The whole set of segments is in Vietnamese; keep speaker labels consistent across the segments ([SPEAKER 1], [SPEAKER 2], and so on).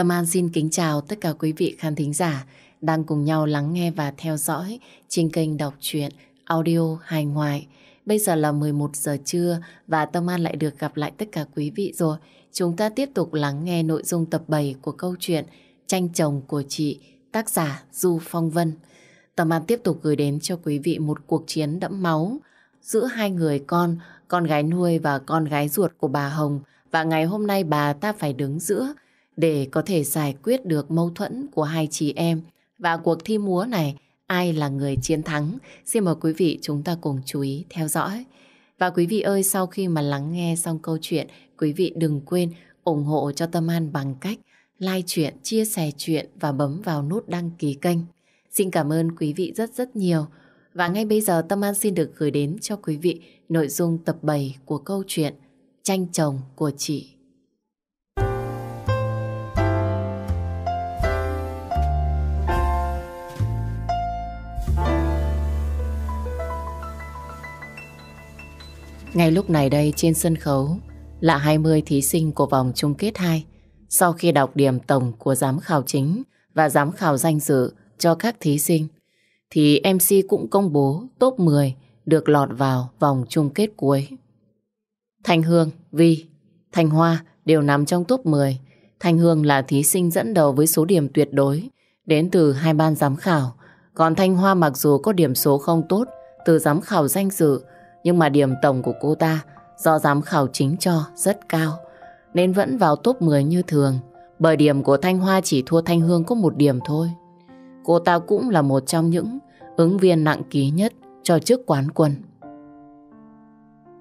[SPEAKER 1] Tâm An xin kính chào tất cả quý vị khán thính giả đang cùng nhau lắng nghe và theo dõi trên kênh đọc truyện audio hài ngoại. Bây giờ là 11 giờ trưa và Tâm An lại được gặp lại tất cả quý vị rồi. Chúng ta tiếp tục lắng nghe nội dung tập 7 của câu chuyện Tranh chồng của chị, tác giả Du Phong Vân. Tâm An tiếp tục gửi đến cho quý vị một cuộc chiến đẫm máu giữa hai người con, con gái nuôi và con gái ruột của bà Hồng. Và ngày hôm nay bà ta phải đứng giữa để có thể giải quyết được mâu thuẫn của hai chị em. Và cuộc thi múa này, ai là người chiến thắng? Xin mời quý vị chúng ta cùng chú ý theo dõi. Và quý vị ơi, sau khi mà lắng nghe xong câu chuyện, quý vị đừng quên ủng hộ cho Tâm An bằng cách like chuyện, chia sẻ chuyện và bấm vào nút đăng ký kênh. Xin cảm ơn quý vị rất rất nhiều. Và ngay bây giờ Tâm An xin được gửi đến cho quý vị nội dung tập 7 của câu chuyện Tranh chồng của chị Ngay lúc này đây trên sân khấu là 20 thí sinh của vòng chung kết 2. Sau khi đọc điểm tổng của giám khảo chính và giám khảo danh dự cho các thí sinh, thì MC cũng công bố top 10 được lọt vào vòng chung kết cuối. Thanh Hương, Vi, Thanh Hoa đều nằm trong top 10. Thanh Hương là thí sinh dẫn đầu với số điểm tuyệt đối đến từ hai ban giám khảo. Còn Thanh Hoa mặc dù có điểm số không tốt từ giám khảo danh dự nhưng mà điểm tổng của cô ta do giám khảo chính cho rất cao, nên vẫn vào top 10 như thường. Bởi điểm của Thanh Hoa chỉ thua Thanh Hương có một điểm thôi. Cô ta cũng là một trong những ứng viên nặng ký nhất cho chức quán quân.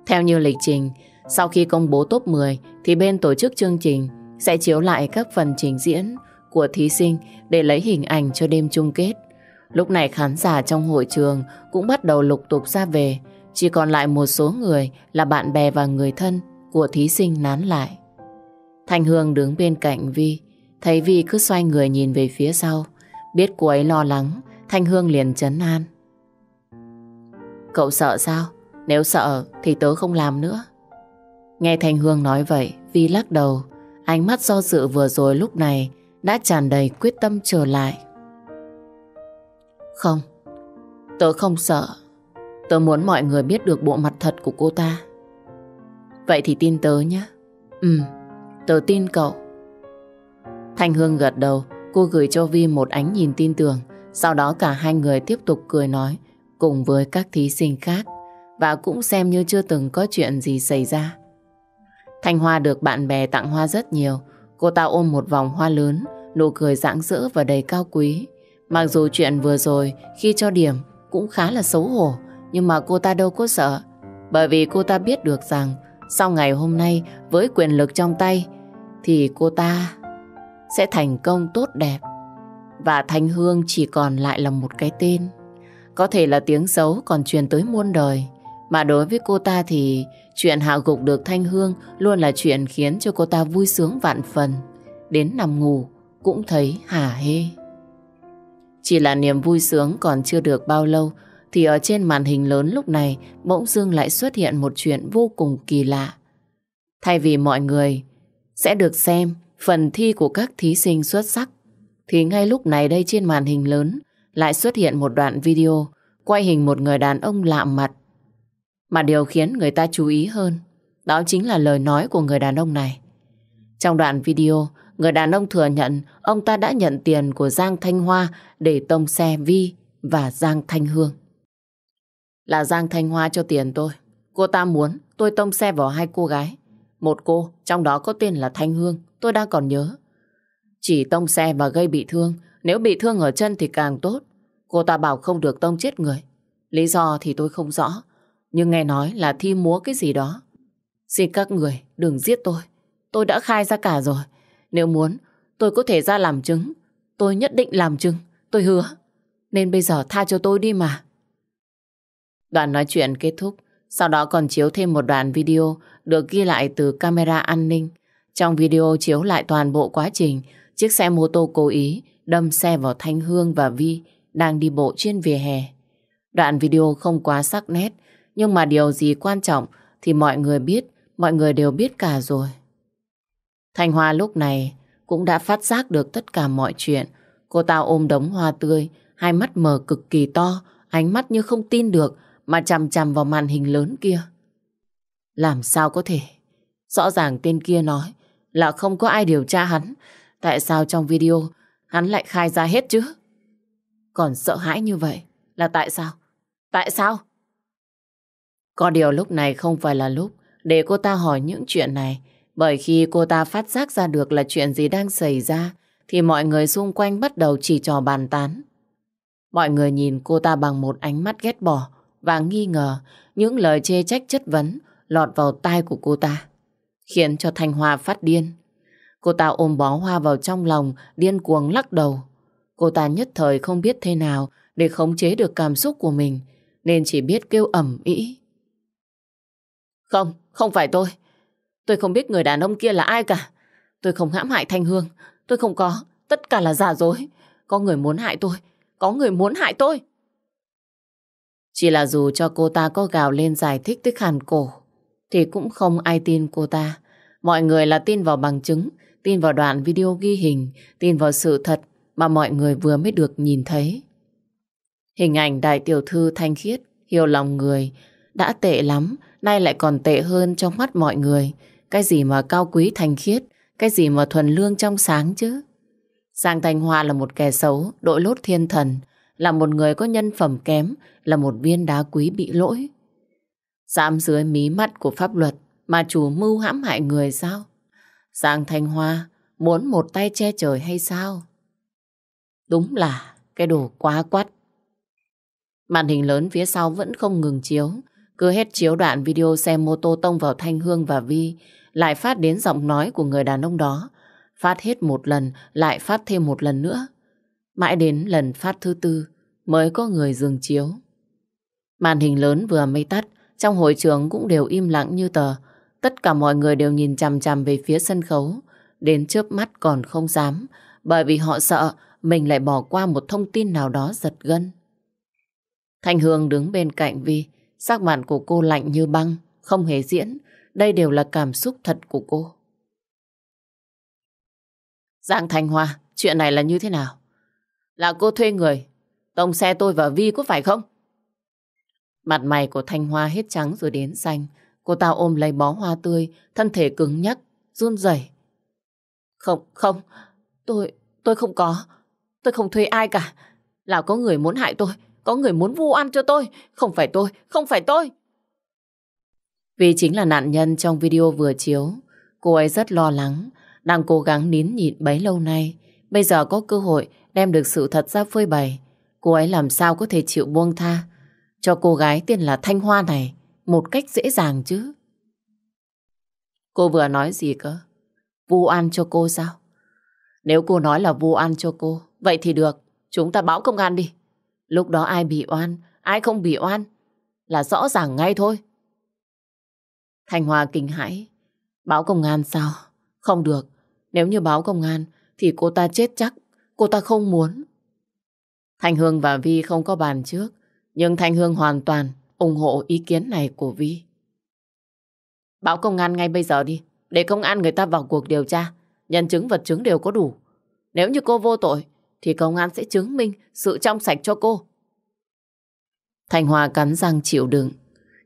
[SPEAKER 1] Theo như lịch trình, sau khi công bố top 10 thì bên tổ chức chương trình sẽ chiếu lại các phần trình diễn của thí sinh để lấy hình ảnh cho đêm chung kết. Lúc này khán giả trong hội trường cũng bắt đầu lục tục ra về chỉ còn lại một số người là bạn bè và người thân của thí sinh nán lại. Thanh Hương đứng bên cạnh Vi, thấy Vi cứ xoay người nhìn về phía sau. Biết cô ấy lo lắng, Thanh Hương liền chấn an. Cậu sợ sao? Nếu sợ thì tớ không làm nữa. Nghe Thanh Hương nói vậy, Vi lắc đầu. Ánh mắt do dự vừa rồi lúc này đã tràn đầy quyết tâm trở lại. Không, tớ không sợ. Tôi muốn mọi người biết được bộ mặt thật của cô ta. Vậy thì tin tớ nhé. Ừ, tớ tin cậu. Thanh Hương gật đầu, cô gửi cho Vi một ánh nhìn tin tưởng. Sau đó cả hai người tiếp tục cười nói cùng với các thí sinh khác và cũng xem như chưa từng có chuyện gì xảy ra. Thanh Hoa được bạn bè tặng hoa rất nhiều. Cô ta ôm một vòng hoa lớn, nụ cười rạng rỡ và đầy cao quý. Mặc dù chuyện vừa rồi khi cho điểm cũng khá là xấu hổ nhưng mà cô ta đâu có sợ Bởi vì cô ta biết được rằng Sau ngày hôm nay với quyền lực trong tay Thì cô ta Sẽ thành công tốt đẹp Và Thanh Hương chỉ còn lại là một cái tên Có thể là tiếng xấu còn truyền tới muôn đời Mà đối với cô ta thì Chuyện hạ gục được Thanh Hương Luôn là chuyện khiến cho cô ta vui sướng vạn phần Đến nằm ngủ Cũng thấy hả hê Chỉ là niềm vui sướng còn chưa được bao lâu thì ở trên màn hình lớn lúc này bỗng dưng lại xuất hiện một chuyện vô cùng kỳ lạ. Thay vì mọi người sẽ được xem phần thi của các thí sinh xuất sắc, thì ngay lúc này đây trên màn hình lớn lại xuất hiện một đoạn video quay hình một người đàn ông lạ mặt. Mà điều khiến người ta chú ý hơn, đó chính là lời nói của người đàn ông này. Trong đoạn video, người đàn ông thừa nhận ông ta đã nhận tiền của Giang Thanh Hoa để tông xe Vi và Giang Thanh Hương là Giang Thanh Hoa cho tiền tôi. Cô ta muốn tôi tông xe vào hai cô gái. Một cô, trong đó có tên là Thanh Hương, tôi đang còn nhớ. Chỉ tông xe và gây bị thương, nếu bị thương ở chân thì càng tốt. Cô ta bảo không được tông chết người. Lý do thì tôi không rõ, nhưng nghe nói là thi múa cái gì đó. Xin các người đừng giết tôi, tôi đã khai ra cả rồi. Nếu muốn, tôi có thể ra làm chứng. Tôi nhất định làm chứng, tôi hứa. Nên bây giờ tha cho tôi đi mà. Đoạn nói chuyện kết thúc, sau đó còn chiếu thêm một đoạn video được ghi lại từ camera an ninh. Trong video chiếu lại toàn bộ quá trình chiếc xe mô tô cố ý đâm xe vào Thanh Hương và Vi đang đi bộ trên vỉa hè. Đoạn video không quá sắc nét, nhưng mà điều gì quan trọng thì mọi người biết, mọi người đều biết cả rồi. Thanh Hoa lúc này cũng đã phát giác được tất cả mọi chuyện. Cô ta ôm đống hoa tươi, hai mắt mở cực kỳ to, ánh mắt như không tin được mà chằm chằm vào màn hình lớn kia. Làm sao có thể? Rõ ràng tên kia nói là không có ai điều tra hắn. Tại sao trong video hắn lại khai ra hết chứ? Còn sợ hãi như vậy là tại sao? Tại sao? Có điều lúc này không phải là lúc để cô ta hỏi những chuyện này. Bởi khi cô ta phát giác ra được là chuyện gì đang xảy ra thì mọi người xung quanh bắt đầu chỉ trò bàn tán. Mọi người nhìn cô ta bằng một ánh mắt ghét bỏ và nghi ngờ những lời chê trách chất vấn lọt vào tai của cô ta, khiến cho Thanh Hoa phát điên. Cô ta ôm bó hoa vào trong lòng, điên cuồng lắc đầu. Cô ta nhất thời không biết thế nào để khống chế được cảm xúc của mình, nên chỉ biết kêu ẩm ý. Không, không phải tôi. Tôi không biết người đàn ông kia là ai cả. Tôi không hãm hại Thanh Hương. Tôi không có. Tất cả là giả dối. Có người muốn hại tôi. Có người muốn hại tôi. Chỉ là dù cho cô ta có gào lên giải thích tức hàn cổ, thì cũng không ai tin cô ta. Mọi người là tin vào bằng chứng, tin vào đoạn video ghi hình, tin vào sự thật mà mọi người vừa mới được nhìn thấy. Hình ảnh đại tiểu thư thanh khiết, hiểu lòng người, đã tệ lắm, nay lại còn tệ hơn trong mắt mọi người. Cái gì mà cao quý thanh khiết, cái gì mà thuần lương trong sáng chứ. Giang Thanh Hoa là một kẻ xấu, đội lốt thiên thần, là một người có nhân phẩm kém, là một viên đá quý bị lỗi. Dám dưới mí mắt của pháp luật mà chủ mưu hãm hại người sao? Giang Thanh Hoa muốn một tay che trời hay sao? Đúng là cái đồ quá quắt. Màn hình lớn phía sau vẫn không ngừng chiếu. Cứ hết chiếu đoạn video xe mô tô tông vào Thanh Hương và Vi, lại phát đến giọng nói của người đàn ông đó. Phát hết một lần, lại phát thêm một lần nữa. Mãi đến lần phát thứ tư mới có người dừng chiếu. Màn hình lớn vừa mới tắt, trong hội trường cũng đều im lặng như tờ. Tất cả mọi người đều nhìn chằm chằm về phía sân khấu, đến chớp mắt còn không dám, bởi vì họ sợ mình lại bỏ qua một thông tin nào đó giật gân. Thanh Hương đứng bên cạnh Vi, sắc mặt của cô lạnh như băng, không hề diễn, đây đều là cảm xúc thật của cô. Giang Thanh Hoa, chuyện này là như thế nào? Là cô thuê người, tông xe tôi và Vi có phải không? Mặt mày của Thanh Hoa hết trắng rồi đến xanh. Cô ta ôm lấy bó hoa tươi, thân thể cứng nhắc, run rẩy. Không, không, tôi, tôi không có. Tôi không thuê ai cả. Là có người muốn hại tôi, có người muốn vu oan cho tôi. Không phải tôi, không phải tôi. Vì chính là nạn nhân trong video vừa chiếu, cô ấy rất lo lắng, đang cố gắng nín nhịn bấy lâu nay. Bây giờ có cơ hội đem được sự thật ra phơi bày. Cô ấy làm sao có thể chịu buông tha cho cô gái tên là Thanh Hoa này một cách dễ dàng chứ. Cô vừa nói gì cơ? Vu oan cho cô sao? Nếu cô nói là vu oan cho cô, vậy thì được, chúng ta báo công an đi. Lúc đó ai bị oan, ai không bị oan là rõ ràng ngay thôi. Thanh Hoa kinh hãi, báo công an sao? Không được, nếu như báo công an thì cô ta chết chắc, cô ta không muốn. thanh Hương và Vi không có bàn trước, nhưng Thanh Hương hoàn toàn ủng hộ ý kiến này của Vi. Báo công an ngay bây giờ đi, để công an người ta vào cuộc điều tra. Nhân chứng vật chứng đều có đủ. Nếu như cô vô tội, thì công an sẽ chứng minh sự trong sạch cho cô. Thanh Hòa cắn răng chịu đựng.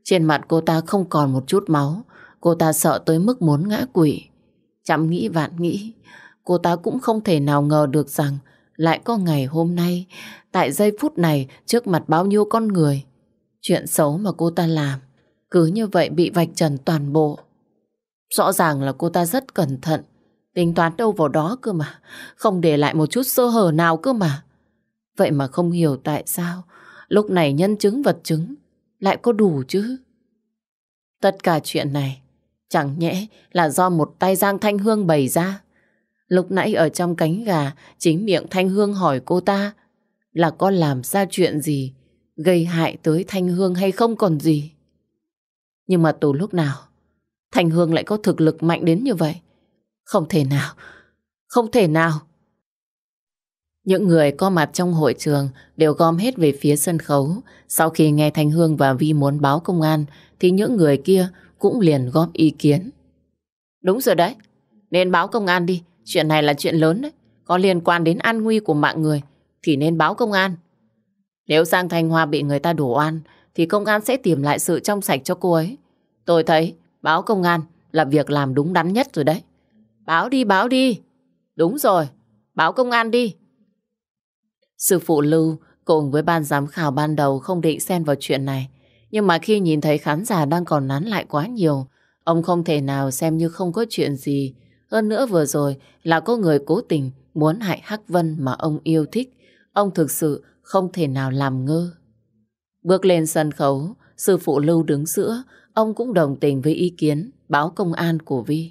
[SPEAKER 1] Trên mặt cô ta không còn một chút máu. Cô ta sợ tới mức muốn ngã quỷ. Chậm nghĩ vạn nghĩ, cô ta cũng không thể nào ngờ được rằng lại có ngày hôm nay, tại giây phút này trước mặt bao nhiêu con người. Chuyện xấu mà cô ta làm, cứ như vậy bị vạch trần toàn bộ. Rõ ràng là cô ta rất cẩn thận, tính toán đâu vào đó cơ mà, không để lại một chút sơ hở nào cơ mà. Vậy mà không hiểu tại sao lúc này nhân chứng vật chứng lại có đủ chứ. Tất cả chuyện này chẳng nhẽ là do một tay Giang Thanh Hương bày ra. Lúc nãy ở trong cánh gà, chính miệng Thanh Hương hỏi cô ta là con làm ra chuyện gì, gây hại tới Thanh Hương hay không còn gì. Nhưng mà từ lúc nào, Thanh Hương lại có thực lực mạnh đến như vậy? Không thể nào, không thể nào. Những người có mặt trong hội trường đều gom hết về phía sân khấu. Sau khi nghe Thanh Hương và Vi muốn báo công an, thì những người kia cũng liền góp ý kiến. Đúng rồi đấy, nên báo công an đi, Chuyện này là chuyện lớn đấy, có liên quan đến an nguy của mạng người thì nên báo công an. Nếu Giang Thanh Hoa bị người ta đổ oan thì công an sẽ tìm lại sự trong sạch cho cô ấy. Tôi thấy báo công an là việc làm đúng đắn nhất rồi đấy. Báo đi, báo đi. Đúng rồi, báo công an đi. Sư phụ Lưu cùng với ban giám khảo ban đầu không định xen vào chuyện này. Nhưng mà khi nhìn thấy khán giả đang còn nán lại quá nhiều, ông không thể nào xem như không có chuyện gì hơn nữa vừa rồi là có người cố tình muốn hại Hắc Vân mà ông yêu thích. Ông thực sự không thể nào làm ngơ. Bước lên sân khấu, sư phụ Lưu đứng giữa, ông cũng đồng tình với ý kiến báo công an của Vi.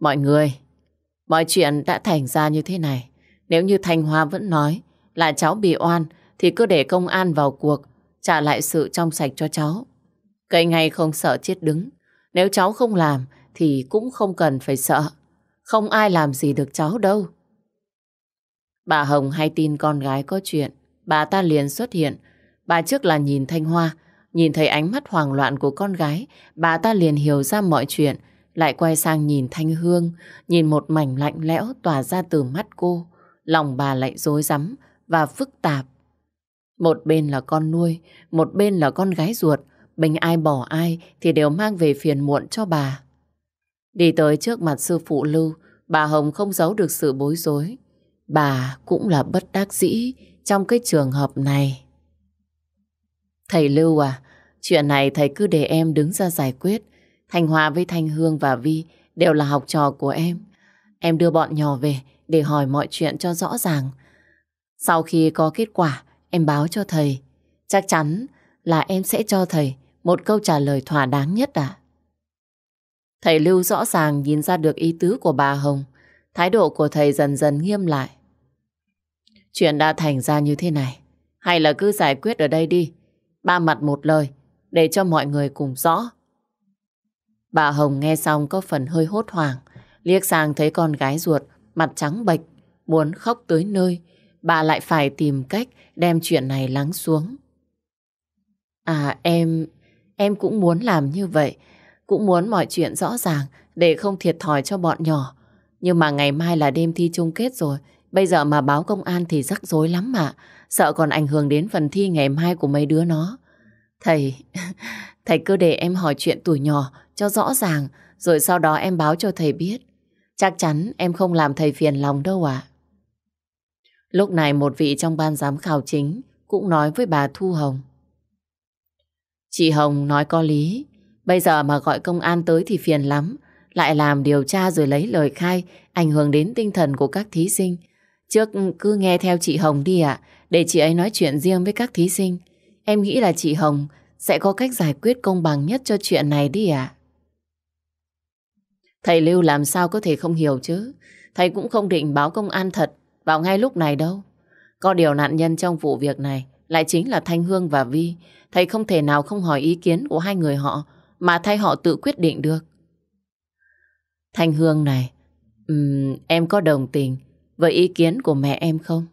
[SPEAKER 1] Mọi người, mọi chuyện đã thành ra như thế này. Nếu như Thanh Hoa vẫn nói là cháu bị oan thì cứ để công an vào cuộc trả lại sự trong sạch cho cháu. Cây ngay không sợ chết đứng. Nếu cháu không làm thì cũng không cần phải sợ. Không ai làm gì được cháu đâu. Bà Hồng hay tin con gái có chuyện, bà ta liền xuất hiện. Bà trước là nhìn Thanh Hoa, nhìn thấy ánh mắt hoảng loạn của con gái, bà ta liền hiểu ra mọi chuyện, lại quay sang nhìn Thanh Hương, nhìn một mảnh lạnh lẽo tỏa ra từ mắt cô. Lòng bà lại dối rắm và phức tạp. Một bên là con nuôi, một bên là con gái ruột, bình ai bỏ ai thì đều mang về phiền muộn cho bà. Đi tới trước mặt sư phụ Lưu, bà Hồng không giấu được sự bối rối. Bà cũng là bất đắc dĩ trong cái trường hợp này. Thầy Lưu à, chuyện này thầy cứ để em đứng ra giải quyết. Thanh Hòa với Thanh Hương và Vi đều là học trò của em. Em đưa bọn nhỏ về để hỏi mọi chuyện cho rõ ràng. Sau khi có kết quả, em báo cho thầy. Chắc chắn là em sẽ cho thầy một câu trả lời thỏa đáng nhất à. Thầy Lưu rõ ràng nhìn ra được ý tứ của bà Hồng. Thái độ của thầy dần dần nghiêm lại. Chuyện đã thành ra như thế này. Hay là cứ giải quyết ở đây đi. Ba mặt một lời, để cho mọi người cùng rõ. Bà Hồng nghe xong có phần hơi hốt hoảng. Liếc sang thấy con gái ruột, mặt trắng bệch, muốn khóc tới nơi. Bà lại phải tìm cách đem chuyện này lắng xuống. À em, em cũng muốn làm như vậy cũng muốn mọi chuyện rõ ràng để không thiệt thòi cho bọn nhỏ. Nhưng mà ngày mai là đêm thi chung kết rồi, bây giờ mà báo công an thì rắc rối lắm mà, sợ còn ảnh hưởng đến phần thi ngày mai của mấy đứa nó. Thầy, thầy cứ để em hỏi chuyện tuổi nhỏ cho rõ ràng, rồi sau đó em báo cho thầy biết. Chắc chắn em không làm thầy phiền lòng đâu ạ. Lúc này một vị trong ban giám khảo chính cũng nói với bà Thu Hồng. Chị Hồng nói có lý, Bây giờ mà gọi công an tới thì phiền lắm. Lại làm điều tra rồi lấy lời khai, ảnh hưởng đến tinh thần của các thí sinh. Trước cứ nghe theo chị Hồng đi ạ, để chị ấy nói chuyện riêng với các thí sinh. Em nghĩ là chị Hồng sẽ có cách giải quyết công bằng nhất cho chuyện này đi ạ. Thầy Lưu làm sao có thể không hiểu chứ. Thầy cũng không định báo công an thật vào ngay lúc này đâu. Có điều nạn nhân trong vụ việc này lại chính là Thanh Hương và Vi. Thầy không thể nào không hỏi ý kiến của hai người họ mà thay họ tự quyết định được. Thanh Hương này, um, em có đồng tình với ý kiến của mẹ em không?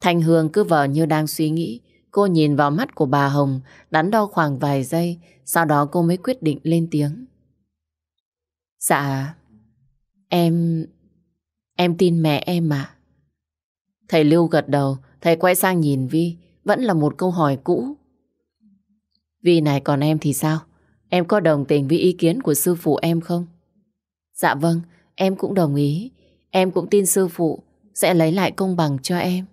[SPEAKER 1] Thanh Hương cứ vờ như đang suy nghĩ, cô nhìn vào mắt của bà Hồng, đắn đo khoảng vài giây, sau đó cô mới quyết định lên tiếng. Dạ, em... em tin mẹ em mà. Thầy Lưu gật đầu, thầy quay sang nhìn Vi, vẫn là một câu hỏi cũ vì này còn em thì sao? Em có đồng tình với ý kiến của sư phụ em không? Dạ vâng, em cũng đồng ý. Em cũng tin sư phụ sẽ lấy lại công bằng cho em.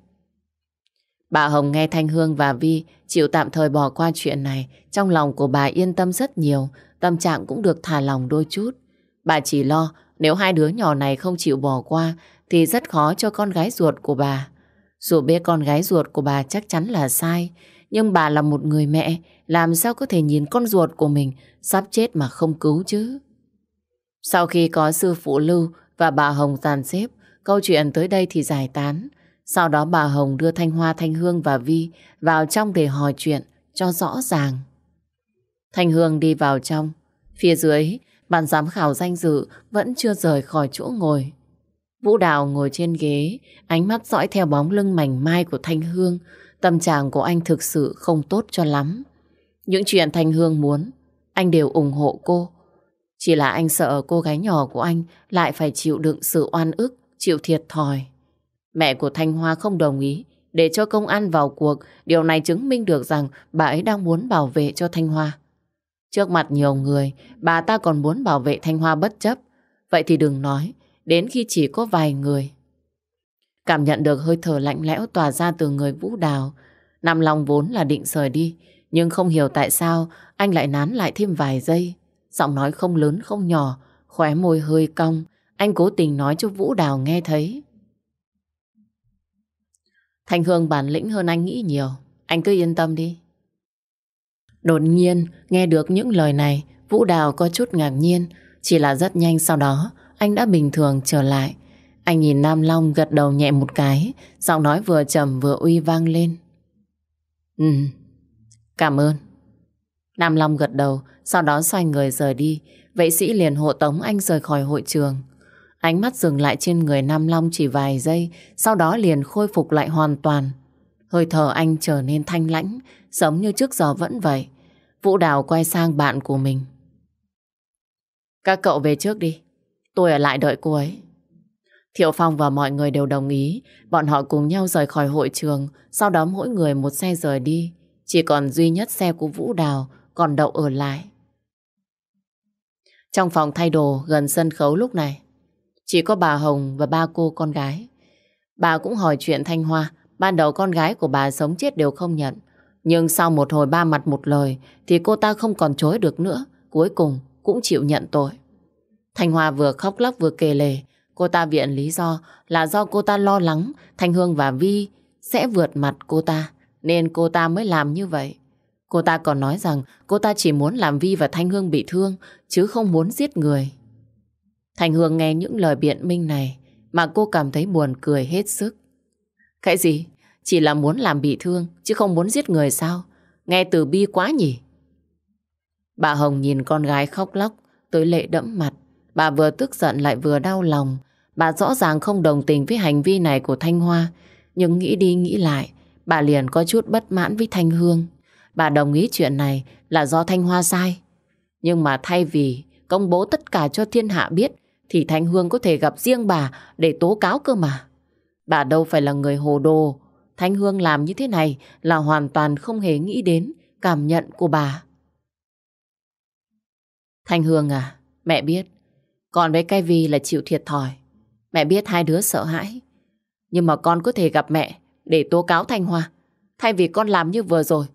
[SPEAKER 1] Bà Hồng nghe Thanh Hương và Vi chịu tạm thời bỏ qua chuyện này. Trong lòng của bà yên tâm rất nhiều, tâm trạng cũng được thả lòng đôi chút. Bà chỉ lo nếu hai đứa nhỏ này không chịu bỏ qua thì rất khó cho con gái ruột của bà. Dù biết con gái ruột của bà chắc chắn là sai, nhưng bà là một người mẹ, làm sao có thể nhìn con ruột của mình sắp chết mà không cứu chứ? Sau khi có sư phụ Lưu và bà Hồng giàn xếp, câu chuyện tới đây thì giải tán. Sau đó bà Hồng đưa Thanh Hoa, Thanh Hương và Vi vào trong để hỏi chuyện cho rõ ràng. Thanh Hương đi vào trong. Phía dưới, bàn giám khảo danh dự vẫn chưa rời khỏi chỗ ngồi. Vũ Đào ngồi trên ghế, ánh mắt dõi theo bóng lưng mảnh mai của Thanh Hương, Tâm trạng của anh thực sự không tốt cho lắm. Những chuyện Thanh Hương muốn, anh đều ủng hộ cô. Chỉ là anh sợ cô gái nhỏ của anh lại phải chịu đựng sự oan ức, chịu thiệt thòi. Mẹ của Thanh Hoa không đồng ý để cho công an vào cuộc. Điều này chứng minh được rằng bà ấy đang muốn bảo vệ cho Thanh Hoa. Trước mặt nhiều người, bà ta còn muốn bảo vệ Thanh Hoa bất chấp. Vậy thì đừng nói, đến khi chỉ có vài người Cảm nhận được hơi thở lạnh lẽo tỏa ra từ người Vũ Đào. Nam Long vốn là định rời đi, nhưng không hiểu tại sao anh lại nán lại thêm vài giây. Giọng nói không lớn không nhỏ, khóe môi hơi cong. Anh cố tình nói cho Vũ Đào nghe thấy. Thành Hương bản lĩnh hơn anh nghĩ nhiều. Anh cứ yên tâm đi. Đột nhiên, nghe được những lời này, Vũ Đào có chút ngạc nhiên. Chỉ là rất nhanh sau đó, anh đã bình thường trở lại. Anh nhìn Nam Long gật đầu nhẹ một cái, giọng nói vừa trầm vừa uy vang lên. Ừ, cảm ơn. Nam Long gật đầu, sau đó xoay người rời đi. Vệ sĩ liền hộ tống anh rời khỏi hội trường. Ánh mắt dừng lại trên người Nam Long chỉ vài giây, sau đó liền khôi phục lại hoàn toàn. Hơi thở anh trở nên thanh lãnh, giống như trước giờ vẫn vậy. Vũ Đào quay sang bạn của mình. Các cậu về trước đi, tôi ở lại đợi cô ấy. Thiệu Phong và mọi người đều đồng ý, bọn họ cùng nhau rời khỏi hội trường, sau đó mỗi người một xe rời đi. Chỉ còn duy nhất xe của Vũ Đào còn đậu ở lại. Trong phòng thay đồ gần sân khấu lúc này, chỉ có bà Hồng và ba cô con gái. Bà cũng hỏi chuyện Thanh Hoa, ban đầu con gái của bà sống chết đều không nhận. Nhưng sau một hồi ba mặt một lời thì cô ta không còn chối được nữa, cuối cùng cũng chịu nhận tội. Thanh Hoa vừa khóc lóc vừa kề lề, Cô ta viện lý do là do cô ta lo lắng Thanh Hương và Vi sẽ vượt mặt cô ta nên cô ta mới làm như vậy. Cô ta còn nói rằng cô ta chỉ muốn làm Vi và Thanh Hương bị thương chứ không muốn giết người. Thanh Hương nghe những lời biện minh này mà cô cảm thấy buồn cười hết sức. Cái gì? Chỉ là muốn làm bị thương chứ không muốn giết người sao? Nghe từ bi quá nhỉ? Bà Hồng nhìn con gái khóc lóc tới lệ đẫm mặt. Bà vừa tức giận lại vừa đau lòng Bà rõ ràng không đồng tình với hành vi này của Thanh Hoa, nhưng nghĩ đi nghĩ lại, bà liền có chút bất mãn với Thanh Hương. Bà đồng ý chuyện này là do Thanh Hoa sai. Nhưng mà thay vì công bố tất cả cho thiên hạ biết, thì Thanh Hương có thể gặp riêng bà để tố cáo cơ mà. Bà đâu phải là người hồ đồ. Thanh Hương làm như thế này là hoàn toàn không hề nghĩ đến cảm nhận của bà. Thanh Hương à, mẹ biết, còn với cái Vi là chịu thiệt thòi. Mẹ biết hai đứa sợ hãi. Nhưng mà con có thể gặp mẹ để tố cáo Thanh Hoa. Thay vì con làm như vừa rồi.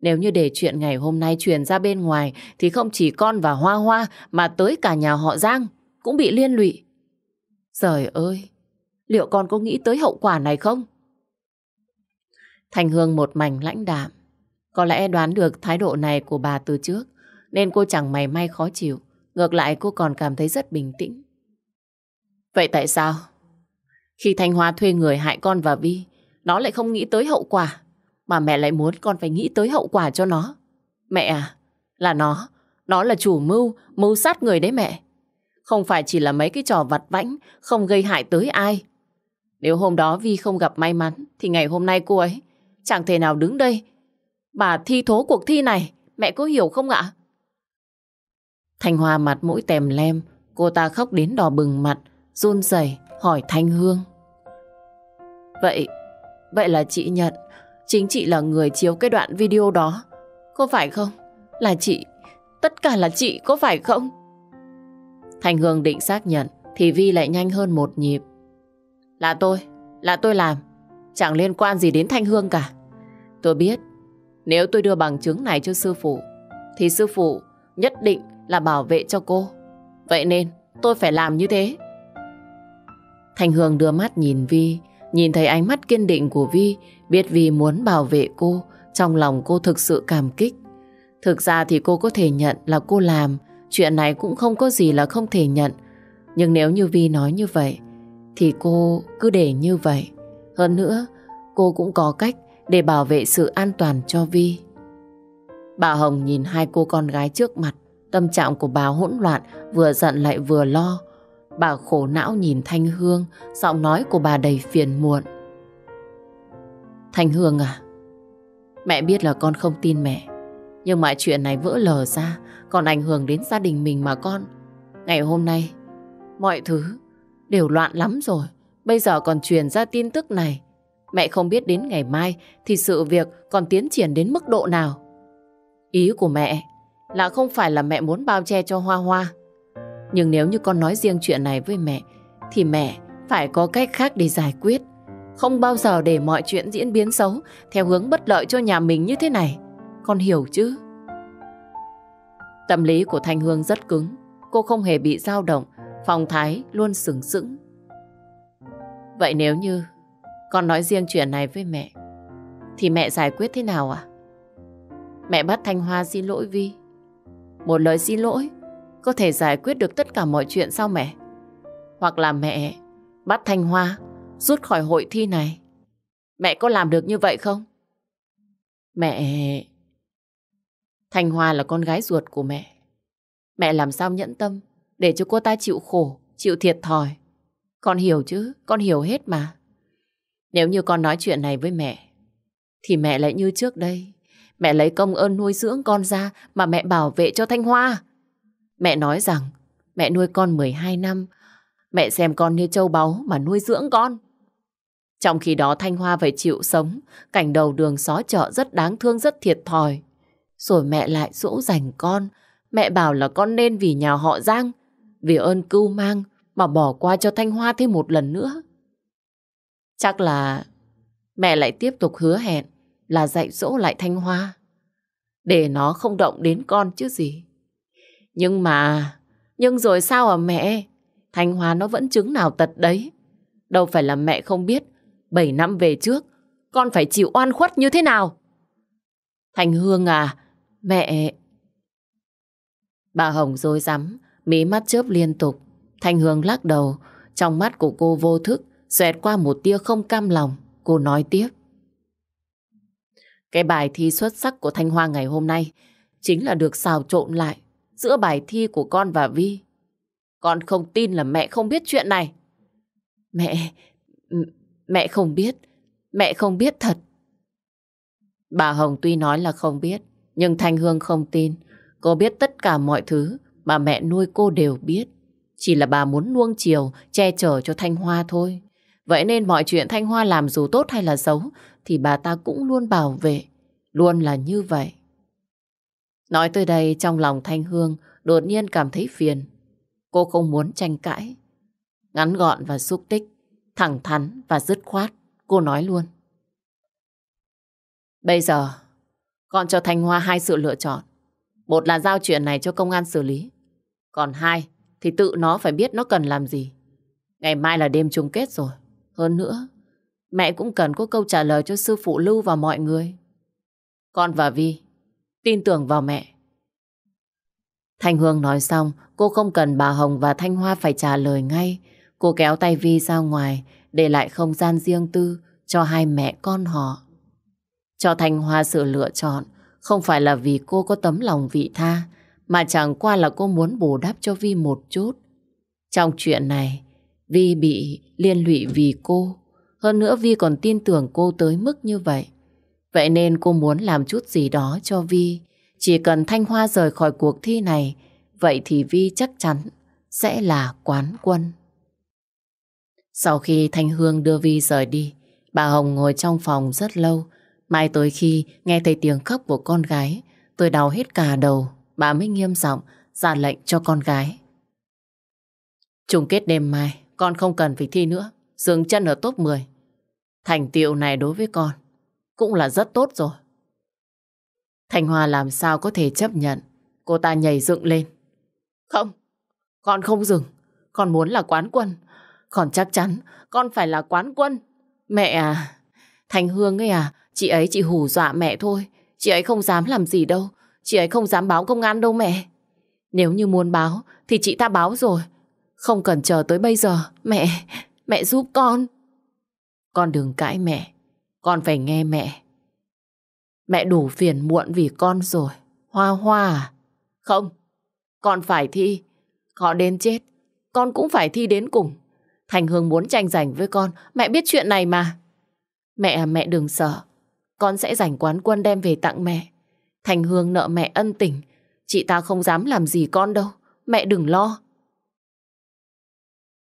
[SPEAKER 1] Nếu như để chuyện ngày hôm nay truyền ra bên ngoài thì không chỉ con và Hoa Hoa mà tới cả nhà họ Giang cũng bị liên lụy. Trời ơi! Liệu con có nghĩ tới hậu quả này không? Thành Hương một mảnh lãnh đạm. Có lẽ đoán được thái độ này của bà từ trước nên cô chẳng mày may khó chịu. Ngược lại cô còn cảm thấy rất bình tĩnh. Vậy tại sao? Khi Thanh Hoa thuê người hại con và Vi, nó lại không nghĩ tới hậu quả, mà mẹ lại muốn con phải nghĩ tới hậu quả cho nó. Mẹ à, là nó, nó là chủ mưu, mưu sát người đấy mẹ. Không phải chỉ là mấy cái trò vặt vãnh, không gây hại tới ai. Nếu hôm đó Vi không gặp may mắn, thì ngày hôm nay cô ấy chẳng thể nào đứng đây. Bà thi thố cuộc thi này, mẹ có hiểu không ạ? Thanh Hoa mặt mũi tèm lem, cô ta khóc đến đỏ bừng mặt, run rẩy hỏi Thanh Hương. Vậy, vậy là chị nhận chính chị là người chiếu cái đoạn video đó, có phải không? Là chị, tất cả là chị có phải không? Thanh Hương định xác nhận thì Vi lại nhanh hơn một nhịp. Là tôi, là tôi làm, chẳng liên quan gì đến Thanh Hương cả. Tôi biết, nếu tôi đưa bằng chứng này cho sư phụ, thì sư phụ nhất định là bảo vệ cho cô. Vậy nên tôi phải làm như thế. Thành Hương đưa mắt nhìn Vi, nhìn thấy ánh mắt kiên định của Vi, biết Vi muốn bảo vệ cô, trong lòng cô thực sự cảm kích. Thực ra thì cô có thể nhận là cô làm, chuyện này cũng không có gì là không thể nhận. Nhưng nếu như Vi nói như vậy, thì cô cứ để như vậy. Hơn nữa, cô cũng có cách để bảo vệ sự an toàn cho Vi. Bà Hồng nhìn hai cô con gái trước mặt, tâm trạng của bà hỗn loạn, vừa giận lại vừa lo. Bà khổ não nhìn Thanh Hương, giọng nói của bà đầy phiền muộn. Thanh Hương à, mẹ biết là con không tin mẹ, nhưng mà chuyện này vỡ lở ra còn ảnh hưởng đến gia đình mình mà con. Ngày hôm nay, mọi thứ đều loạn lắm rồi. Bây giờ còn truyền ra tin tức này. Mẹ không biết đến ngày mai thì sự việc còn tiến triển đến mức độ nào. Ý của mẹ là không phải là mẹ muốn bao che cho Hoa Hoa, nhưng nếu như con nói riêng chuyện này với mẹ Thì mẹ phải có cách khác để giải quyết Không bao giờ để mọi chuyện diễn biến xấu Theo hướng bất lợi cho nhà mình như thế này Con hiểu chứ Tâm lý của Thanh Hương rất cứng Cô không hề bị dao động Phòng Thái luôn sừng sững Vậy nếu như Con nói riêng chuyện này với mẹ Thì mẹ giải quyết thế nào à Mẹ bắt Thanh Hoa xin lỗi Vi Một lời xin lỗi có thể giải quyết được tất cả mọi chuyện sao mẹ? Hoặc là mẹ bắt Thanh Hoa rút khỏi hội thi này. Mẹ có làm được như vậy không? Mẹ... Thanh Hoa là con gái ruột của mẹ. Mẹ làm sao nhẫn tâm để cho cô ta chịu khổ, chịu thiệt thòi. Con hiểu chứ, con hiểu hết mà. Nếu như con nói chuyện này với mẹ, thì mẹ lại như trước đây. Mẹ lấy công ơn nuôi dưỡng con ra mà mẹ bảo vệ cho Thanh Hoa. Mẹ nói rằng mẹ nuôi con 12 năm, mẹ xem con như châu báu mà nuôi dưỡng con. Trong khi đó Thanh Hoa phải chịu sống, cảnh đầu đường xó chợ rất đáng thương rất thiệt thòi. Rồi mẹ lại dỗ dành con, mẹ bảo là con nên vì nhà họ Giang, vì ơn cưu mang mà bỏ qua cho Thanh Hoa thêm một lần nữa. Chắc là mẹ lại tiếp tục hứa hẹn là dạy dỗ lại Thanh Hoa, để nó không động đến con chứ gì. Nhưng mà... Nhưng rồi sao à mẹ? Thanh Hóa nó vẫn chứng nào tật đấy. Đâu phải là mẹ không biết. bảy năm về trước, con phải chịu oan khuất như thế nào? Thành Hương à, mẹ... Bà Hồng dối rắm mí mắt chớp liên tục. Thanh Hương lắc đầu, trong mắt của cô vô thức, xoẹt qua một tia không cam lòng. Cô nói tiếp. Cái bài thi xuất sắc của Thanh Hoa ngày hôm nay chính là được xào trộn lại giữa bài thi của con và Vi. Con không tin là mẹ không biết chuyện này. Mẹ, mẹ không biết, mẹ không biết thật. Bà Hồng tuy nói là không biết, nhưng Thanh Hương không tin. Cô biết tất cả mọi thứ mà mẹ nuôi cô đều biết. Chỉ là bà muốn nuông chiều, che chở cho Thanh Hoa thôi. Vậy nên mọi chuyện Thanh Hoa làm dù tốt hay là xấu, thì bà ta cũng luôn bảo vệ. Luôn là như vậy. Nói tới đây trong lòng Thanh Hương đột nhiên cảm thấy phiền. Cô không muốn tranh cãi. Ngắn gọn và xúc tích, thẳng thắn và dứt khoát, cô nói luôn. Bây giờ, con cho Thanh Hoa hai sự lựa chọn. Một là giao chuyện này cho công an xử lý. Còn hai thì tự nó phải biết nó cần làm gì. Ngày mai là đêm chung kết rồi. Hơn nữa, mẹ cũng cần có câu trả lời cho sư phụ Lưu và mọi người. Con và Vi tin tưởng vào mẹ. Thanh Hương nói xong, cô không cần bà Hồng và Thanh Hoa phải trả lời ngay. Cô kéo tay Vi ra ngoài, để lại không gian riêng tư cho hai mẹ con họ. Cho Thanh Hoa sự lựa chọn, không phải là vì cô có tấm lòng vị tha, mà chẳng qua là cô muốn bù đắp cho Vi một chút. Trong chuyện này, Vi bị liên lụy vì cô. Hơn nữa Vi còn tin tưởng cô tới mức như vậy. Vậy nên cô muốn làm chút gì đó cho Vi. Chỉ cần Thanh Hoa rời khỏi cuộc thi này, vậy thì Vi chắc chắn sẽ là quán quân. Sau khi Thanh Hương đưa Vi rời đi, bà Hồng ngồi trong phòng rất lâu. Mai tới khi nghe thấy tiếng khóc của con gái, tôi đau hết cả đầu, bà mới nghiêm giọng ra lệnh cho con gái. Chung kết đêm mai, con không cần phải thi nữa, dừng chân ở top 10. Thành tiệu này đối với con cũng là rất tốt rồi. Thành Hoa làm sao có thể chấp nhận. Cô ta nhảy dựng lên. Không, con không dừng. Con muốn là quán quân. Con chắc chắn con phải là quán quân. Mẹ à, Thành Hương ấy à, chị ấy chỉ hù dọa mẹ thôi. Chị ấy không dám làm gì đâu. Chị ấy không dám báo công an đâu mẹ. Nếu như muốn báo thì chị ta báo rồi. Không cần chờ tới bây giờ. Mẹ, mẹ giúp con. Con đừng cãi mẹ. Con phải nghe mẹ. Mẹ đủ phiền muộn vì con rồi. Hoa hoa à? Không, con phải thi. Họ đến chết, con cũng phải thi đến cùng. Thành Hương muốn tranh giành với con, mẹ biết chuyện này mà. Mẹ à, mẹ đừng sợ, con sẽ giành quán quân đem về tặng mẹ. Thành Hương nợ mẹ ân tình, chị ta không dám làm gì con đâu, mẹ đừng lo.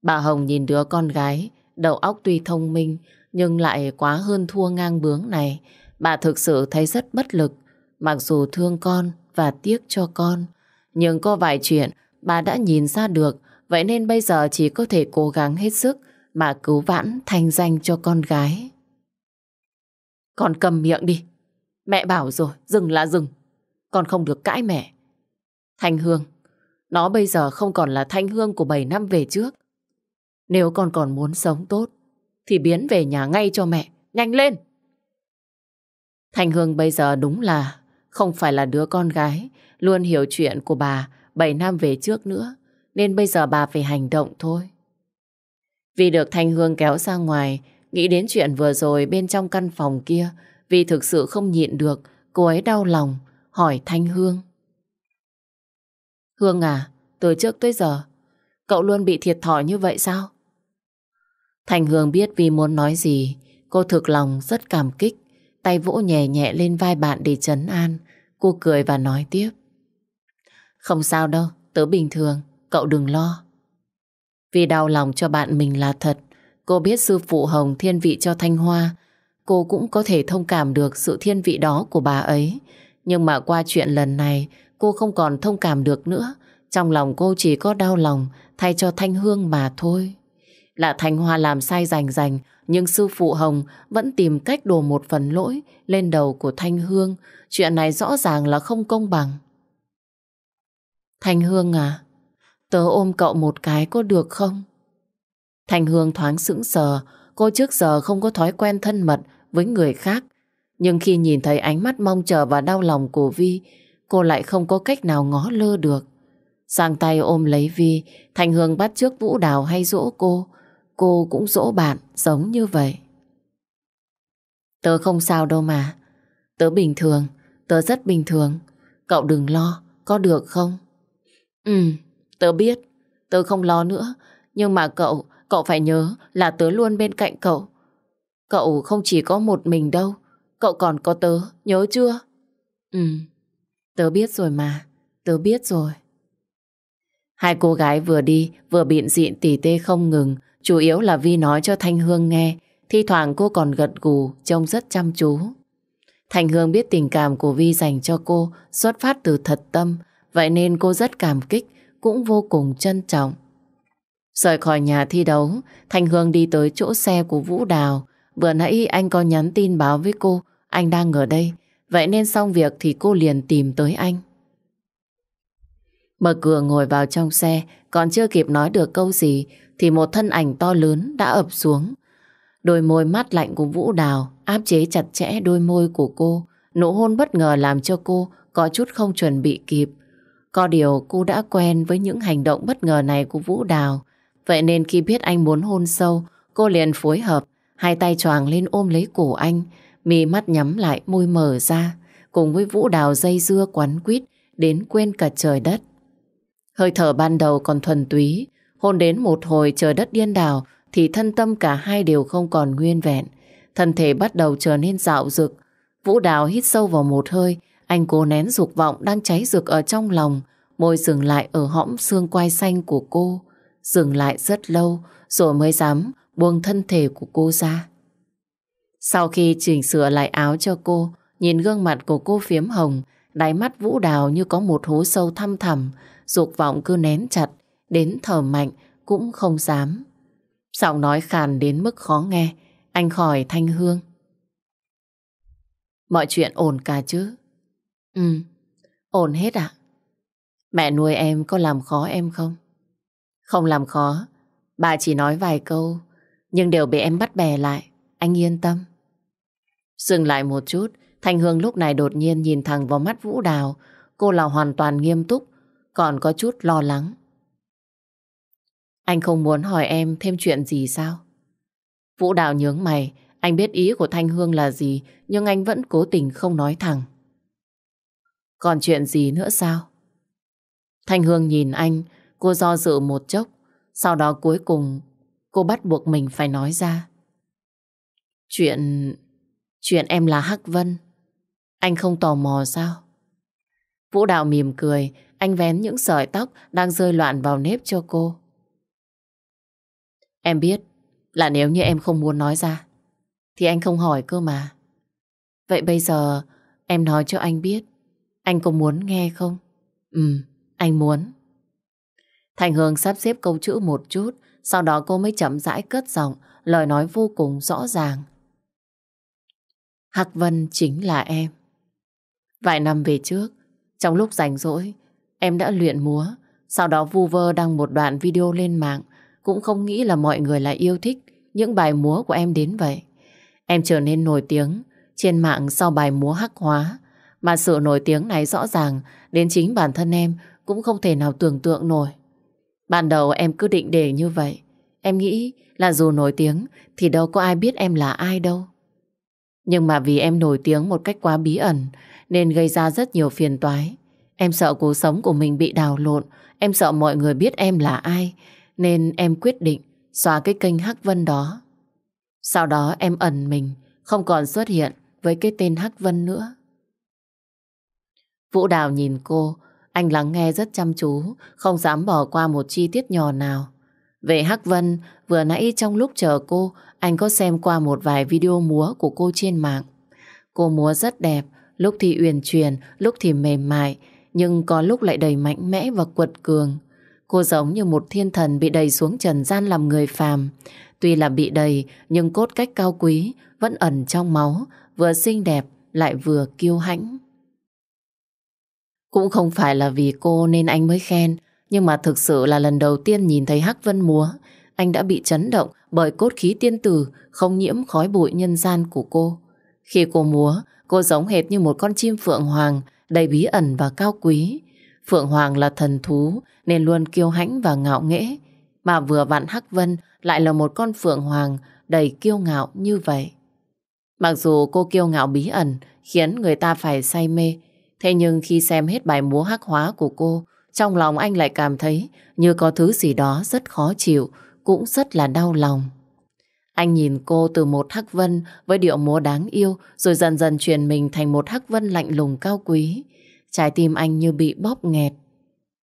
[SPEAKER 1] Bà Hồng nhìn đứa con gái, đầu óc tuy thông minh nhưng lại quá hơn thua ngang bướng này, bà thực sự thấy rất bất lực. Mặc dù thương con và tiếc cho con, nhưng có vài chuyện bà đã nhìn ra được, vậy nên bây giờ chỉ có thể cố gắng hết sức mà cứu vãn thanh danh cho con gái. Con cầm miệng đi. Mẹ bảo rồi, dừng là dừng. Con không được cãi mẹ. Thanh Hương, nó bây giờ không còn là Thanh Hương của 7 năm về trước. Nếu con còn muốn sống tốt, thì biến về nhà ngay cho mẹ. Nhanh lên! Thanh Hương bây giờ đúng là không phải là đứa con gái luôn hiểu chuyện của bà 7 năm về trước nữa, nên bây giờ bà phải hành động thôi. Vì được Thanh Hương kéo ra ngoài, nghĩ đến chuyện vừa rồi bên trong căn phòng kia, vì thực sự không nhịn được, cô ấy đau lòng, hỏi Thanh Hương. Hương à, từ trước tới giờ, cậu luôn bị thiệt thòi như vậy sao? Thành Hương biết Vi muốn nói gì, cô thực lòng rất cảm kích, tay vỗ nhẹ nhẹ lên vai bạn để trấn an. Cô cười và nói tiếp. Không sao đâu, tớ bình thường, cậu đừng lo. Vì đau lòng cho bạn mình là thật, cô biết sư phụ Hồng thiên vị cho Thanh Hoa, cô cũng có thể thông cảm được sự thiên vị đó của bà ấy. Nhưng mà qua chuyện lần này, cô không còn thông cảm được nữa. Trong lòng cô chỉ có đau lòng thay cho Thanh Hương mà thôi là Thanh Hoa làm sai rành rành, nhưng sư phụ Hồng vẫn tìm cách đổ một phần lỗi lên đầu của Thanh Hương. Chuyện này rõ ràng là không công bằng. Thanh Hương à, tớ ôm cậu một cái có được không? Thanh Hương thoáng sững sờ, cô trước giờ không có thói quen thân mật với người khác. Nhưng khi nhìn thấy ánh mắt mong chờ và đau lòng của Vi, cô lại không có cách nào ngó lơ được. Sang tay ôm lấy Vi, Thanh Hương bắt trước Vũ Đào hay dỗ cô, cô cũng dỗ bạn giống như vậy. Tớ không sao đâu mà. Tớ bình thường, tớ rất bình thường. Cậu đừng lo, có được không? Ừ, tớ biết, tớ không lo nữa. Nhưng mà cậu, cậu phải nhớ là tớ luôn bên cạnh cậu. Cậu không chỉ có một mình đâu, cậu còn có tớ, nhớ chưa? Ừ, tớ biết rồi mà, tớ biết rồi. Hai cô gái vừa đi vừa biện diện tỉ tê không ngừng Chủ yếu là Vi nói cho Thanh Hương nghe, thi thoảng cô còn gật gù, trông rất chăm chú. Thanh Hương biết tình cảm của Vi dành cho cô xuất phát từ thật tâm, vậy nên cô rất cảm kích, cũng vô cùng trân trọng. Rời khỏi nhà thi đấu, Thanh Hương đi tới chỗ xe của Vũ Đào. Vừa nãy anh có nhắn tin báo với cô, anh đang ở đây. Vậy nên xong việc thì cô liền tìm tới anh. Mở cửa ngồi vào trong xe, còn chưa kịp nói được câu gì, thì một thân ảnh to lớn đã ập xuống. Đôi môi mát lạnh của Vũ Đào áp chế chặt chẽ đôi môi của cô. Nụ hôn bất ngờ làm cho cô có chút không chuẩn bị kịp. Có điều cô đã quen với những hành động bất ngờ này của Vũ Đào. Vậy nên khi biết anh muốn hôn sâu, cô liền phối hợp, hai tay choàng lên ôm lấy cổ anh, mì mắt nhắm lại môi mở ra, cùng với Vũ Đào dây dưa quắn quýt đến quên cả trời đất. Hơi thở ban đầu còn thuần túy, Hôn đến một hồi trời đất điên đảo thì thân tâm cả hai đều không còn nguyên vẹn. Thân thể bắt đầu trở nên dạo rực. Vũ Đào hít sâu vào một hơi, anh cố nén dục vọng đang cháy rực ở trong lòng, môi dừng lại ở hõm xương quai xanh của cô. Dừng lại rất lâu rồi mới dám buông thân thể của cô ra. Sau khi chỉnh sửa lại áo cho cô, nhìn gương mặt của cô phiếm hồng, đáy mắt Vũ Đào như có một hố sâu thăm thẳm, dục vọng cứ nén chặt, đến thở mạnh cũng không dám. Giọng nói khàn đến mức khó nghe, anh khỏi thanh hương. Mọi chuyện ổn cả chứ? Ừ, ổn hết ạ. Mẹ nuôi em có làm khó em không? Không làm khó, bà chỉ nói vài câu, nhưng đều bị em bắt bè lại, anh yên tâm. Dừng lại một chút, Thanh Hương lúc này đột nhiên nhìn thẳng vào mắt Vũ Đào, cô là hoàn toàn nghiêm túc, còn có chút lo lắng. Anh không muốn hỏi em thêm chuyện gì sao? Vũ Đào nhướng mày, anh biết ý của Thanh Hương là gì, nhưng anh vẫn cố tình không nói thẳng. Còn chuyện gì nữa sao? Thanh Hương nhìn anh, cô do dự một chốc, sau đó cuối cùng cô bắt buộc mình phải nói ra. Chuyện... chuyện em là Hắc Vân. Anh không tò mò sao? Vũ Đạo mỉm cười, anh vén những sợi tóc đang rơi loạn vào nếp cho cô. Em biết là nếu như em không muốn nói ra thì anh không hỏi cơ mà. Vậy bây giờ em nói cho anh biết anh có muốn nghe không? Ừ, anh muốn. Thành Hương sắp xếp câu chữ một chút sau đó cô mới chậm rãi cất giọng lời nói vô cùng rõ ràng. Hạc Vân chính là em. Vài năm về trước, trong lúc rảnh rỗi, em đã luyện múa, sau đó vu vơ đăng một đoạn video lên mạng cũng không nghĩ là mọi người lại yêu thích những bài múa của em đến vậy. Em trở nên nổi tiếng trên mạng sau bài múa hắc hóa. Mà sự nổi tiếng này rõ ràng đến chính bản thân em cũng không thể nào tưởng tượng nổi. Ban đầu em cứ định để như vậy. Em nghĩ là dù nổi tiếng thì đâu có ai biết em là ai đâu. Nhưng mà vì em nổi tiếng một cách quá bí ẩn nên gây ra rất nhiều phiền toái. Em sợ cuộc sống của mình bị đào lộn, em sợ mọi người biết em là ai, nên em quyết định xóa cái kênh Hắc Vân đó. Sau đó em ẩn mình, không còn xuất hiện với cái tên Hắc Vân nữa. Vũ Đào nhìn cô, anh lắng nghe rất chăm chú, không dám bỏ qua một chi tiết nhỏ nào. Về Hắc Vân, vừa nãy trong lúc chờ cô, anh có xem qua một vài video múa của cô trên mạng. Cô múa rất đẹp, lúc thì uyển chuyển, lúc thì mềm mại, nhưng có lúc lại đầy mạnh mẽ và quật cường. Cô giống như một thiên thần bị đầy xuống trần gian làm người phàm. Tuy là bị đầy, nhưng cốt cách cao quý vẫn ẩn trong máu, vừa xinh đẹp lại vừa kiêu hãnh. Cũng không phải là vì cô nên anh mới khen, nhưng mà thực sự là lần đầu tiên nhìn thấy Hắc Vân múa, anh đã bị chấn động bởi cốt khí tiên tử không nhiễm khói bụi nhân gian của cô. Khi cô múa, cô giống hệt như một con chim phượng hoàng, đầy bí ẩn và cao quý. Phượng Hoàng là thần thú nên luôn kiêu hãnh và ngạo nghễ. Mà vừa vặn Hắc Vân lại là một con Phượng Hoàng đầy kiêu ngạo như vậy. Mặc dù cô kiêu ngạo bí ẩn khiến người ta phải say mê, thế nhưng khi xem hết bài múa hắc hóa của cô, trong lòng anh lại cảm thấy như có thứ gì đó rất khó chịu, cũng rất là đau lòng. Anh nhìn cô từ một hắc vân với điệu múa đáng yêu rồi dần dần chuyển mình thành một hắc vân lạnh lùng cao quý. Trái tim anh như bị bóp nghẹt.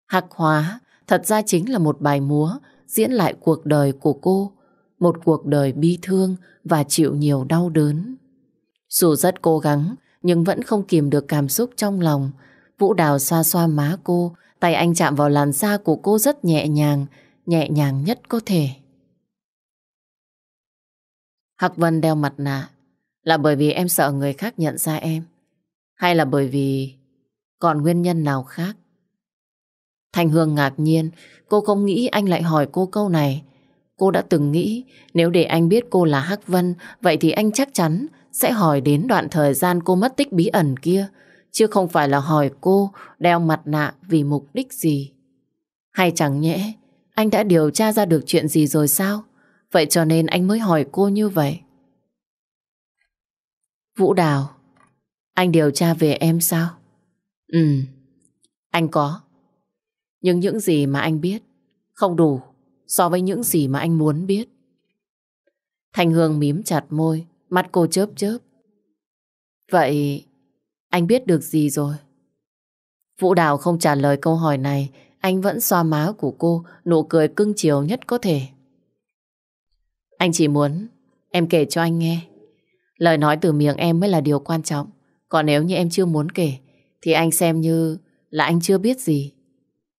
[SPEAKER 1] Hạc hóa thật ra chính là một bài múa diễn lại cuộc đời của cô. Một cuộc đời bi thương và chịu nhiều đau đớn. Dù rất cố gắng nhưng vẫn không kìm được cảm xúc trong lòng. Vũ Đào xoa xoa má cô, tay anh chạm vào làn da của cô rất nhẹ nhàng, nhẹ nhàng nhất có thể. Hạc Vân đeo mặt nạ là bởi vì em sợ người khác nhận ra em hay là bởi vì còn nguyên nhân nào khác. Thành Hương ngạc nhiên, cô không nghĩ anh lại hỏi cô câu này. Cô đã từng nghĩ nếu để anh biết cô là Hắc Vân, vậy thì anh chắc chắn sẽ hỏi đến đoạn thời gian cô mất tích bí ẩn kia, chứ không phải là hỏi cô đeo mặt nạ vì mục đích gì. Hay chẳng nhẽ anh đã điều tra ra được chuyện gì rồi sao? Vậy cho nên anh mới hỏi cô như vậy. Vũ Đào, anh điều tra về em sao? Ừ, anh có. Nhưng những gì mà anh biết không đủ so với những gì mà anh muốn biết. Thanh Hương mím chặt môi, mắt cô chớp chớp. Vậy anh biết được gì rồi? Vũ Đào không trả lời câu hỏi này, anh vẫn xoa má của cô, nụ cười cưng chiều nhất có thể. Anh chỉ muốn em kể cho anh nghe. Lời nói từ miệng em mới là điều quan trọng. Còn nếu như em chưa muốn kể, thì anh xem như là anh chưa biết gì.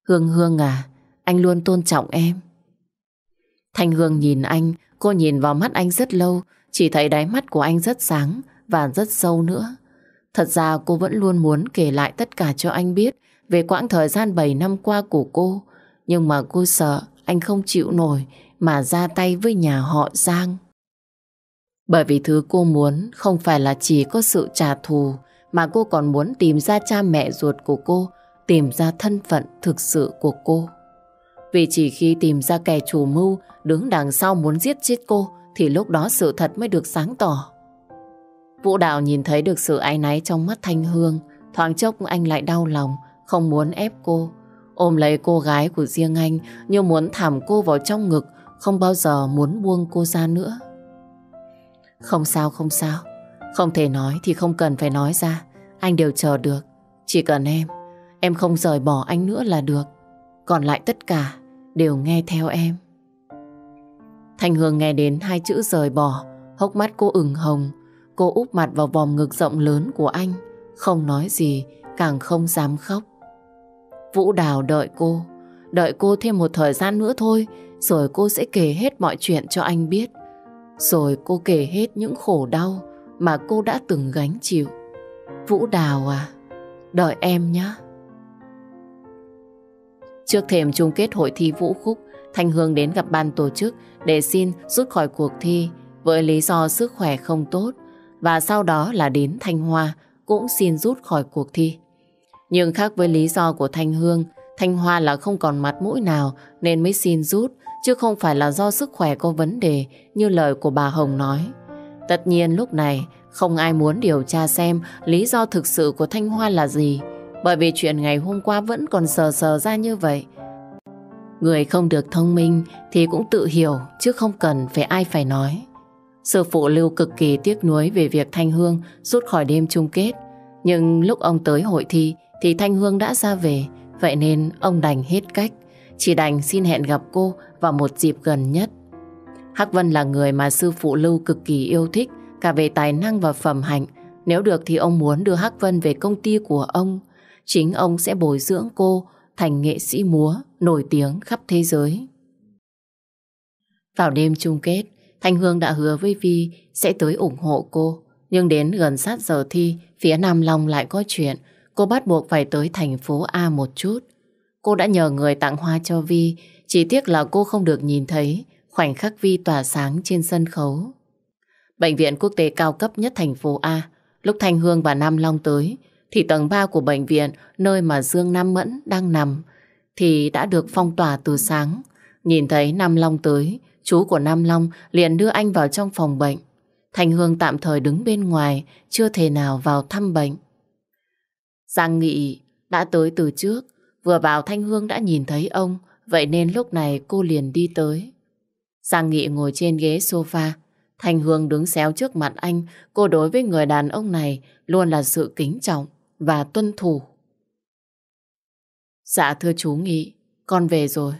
[SPEAKER 1] Hương Hương à, anh luôn tôn trọng em. Thanh Hương nhìn anh, cô nhìn vào mắt anh rất lâu, chỉ thấy đáy mắt của anh rất sáng và rất sâu nữa. Thật ra cô vẫn luôn muốn kể lại tất cả cho anh biết về quãng thời gian 7 năm qua của cô, nhưng mà cô sợ anh không chịu nổi mà ra tay với nhà họ Giang. Bởi vì thứ cô muốn không phải là chỉ có sự trả thù mà cô còn muốn tìm ra cha mẹ ruột của cô, tìm ra thân phận thực sự của cô. Vì chỉ khi tìm ra kẻ chủ mưu đứng đằng sau muốn giết chết cô thì lúc đó sự thật mới được sáng tỏ. Vũ Đào nhìn thấy được sự ái náy trong mắt Thanh Hương, thoáng chốc anh lại đau lòng, không muốn ép cô. Ôm lấy cô gái của riêng anh như muốn thảm cô vào trong ngực, không bao giờ muốn buông cô ra nữa. Không sao, không sao. Không thể nói thì không cần phải nói ra Anh đều chờ được Chỉ cần em Em không rời bỏ anh nữa là được Còn lại tất cả đều nghe theo em Thanh Hương nghe đến hai chữ rời bỏ Hốc mắt cô ửng hồng Cô úp mặt vào vòng ngực rộng lớn của anh Không nói gì Càng không dám khóc Vũ Đào đợi cô Đợi cô thêm một thời gian nữa thôi Rồi cô sẽ kể hết mọi chuyện cho anh biết Rồi cô kể hết những khổ đau mà cô đã từng gánh chịu. Vũ Đào à, đợi em nhé. Trước thềm chung kết hội thi vũ khúc, Thanh Hương đến gặp ban tổ chức để xin rút khỏi cuộc thi với lý do sức khỏe không tốt và sau đó là đến Thanh Hoa cũng xin rút khỏi cuộc thi. Nhưng khác với lý do của Thanh Hương, Thanh Hoa là không còn mặt mũi nào nên mới xin rút chứ không phải là do sức khỏe có vấn đề như lời của bà Hồng nói. Tất nhiên lúc này không ai muốn điều tra xem lý do thực sự của Thanh Hoa là gì, bởi vì chuyện ngày hôm qua vẫn còn sờ sờ ra như vậy. Người không được thông minh thì cũng tự hiểu chứ không cần phải ai phải nói. Sư phụ Lưu cực kỳ tiếc nuối về việc Thanh Hương rút khỏi đêm chung kết. Nhưng lúc ông tới hội thi thì Thanh Hương đã ra về, vậy nên ông đành hết cách. Chỉ đành xin hẹn gặp cô vào một dịp gần nhất. Hắc Vân là người mà sư phụ Lưu cực kỳ yêu thích, cả về tài năng và phẩm hạnh. Nếu được thì ông muốn đưa Hắc Vân về công ty của ông. Chính ông sẽ bồi dưỡng cô thành nghệ sĩ múa nổi tiếng khắp thế giới. Vào đêm chung kết, Thanh Hương đã hứa với Vi sẽ tới ủng hộ cô. Nhưng đến gần sát giờ thi, phía Nam Long lại có chuyện. Cô bắt buộc phải tới thành phố A một chút. Cô đã nhờ người tặng hoa cho Vi, chỉ tiếc là cô không được nhìn thấy khoảnh khắc Vi tỏa sáng trên sân khấu. Bệnh viện quốc tế cao cấp nhất thành phố A, lúc Thanh Hương và Nam Long tới, thì tầng 3 của bệnh viện, nơi mà Dương Nam Mẫn đang nằm, thì đã được phong tỏa từ sáng. Nhìn thấy Nam Long tới, chú của Nam Long liền đưa anh vào trong phòng bệnh. thanh Hương tạm thời đứng bên ngoài, chưa thể nào vào thăm bệnh. Giang Nghị đã tới từ trước, vừa vào Thanh Hương đã nhìn thấy ông, vậy nên lúc này cô liền đi tới. Giang Nghị ngồi trên ghế sofa. Thanh Hương đứng xéo trước mặt anh. Cô đối với người đàn ông này luôn là sự kính trọng và tuân thủ. Dạ thưa chú Nghị, con về rồi.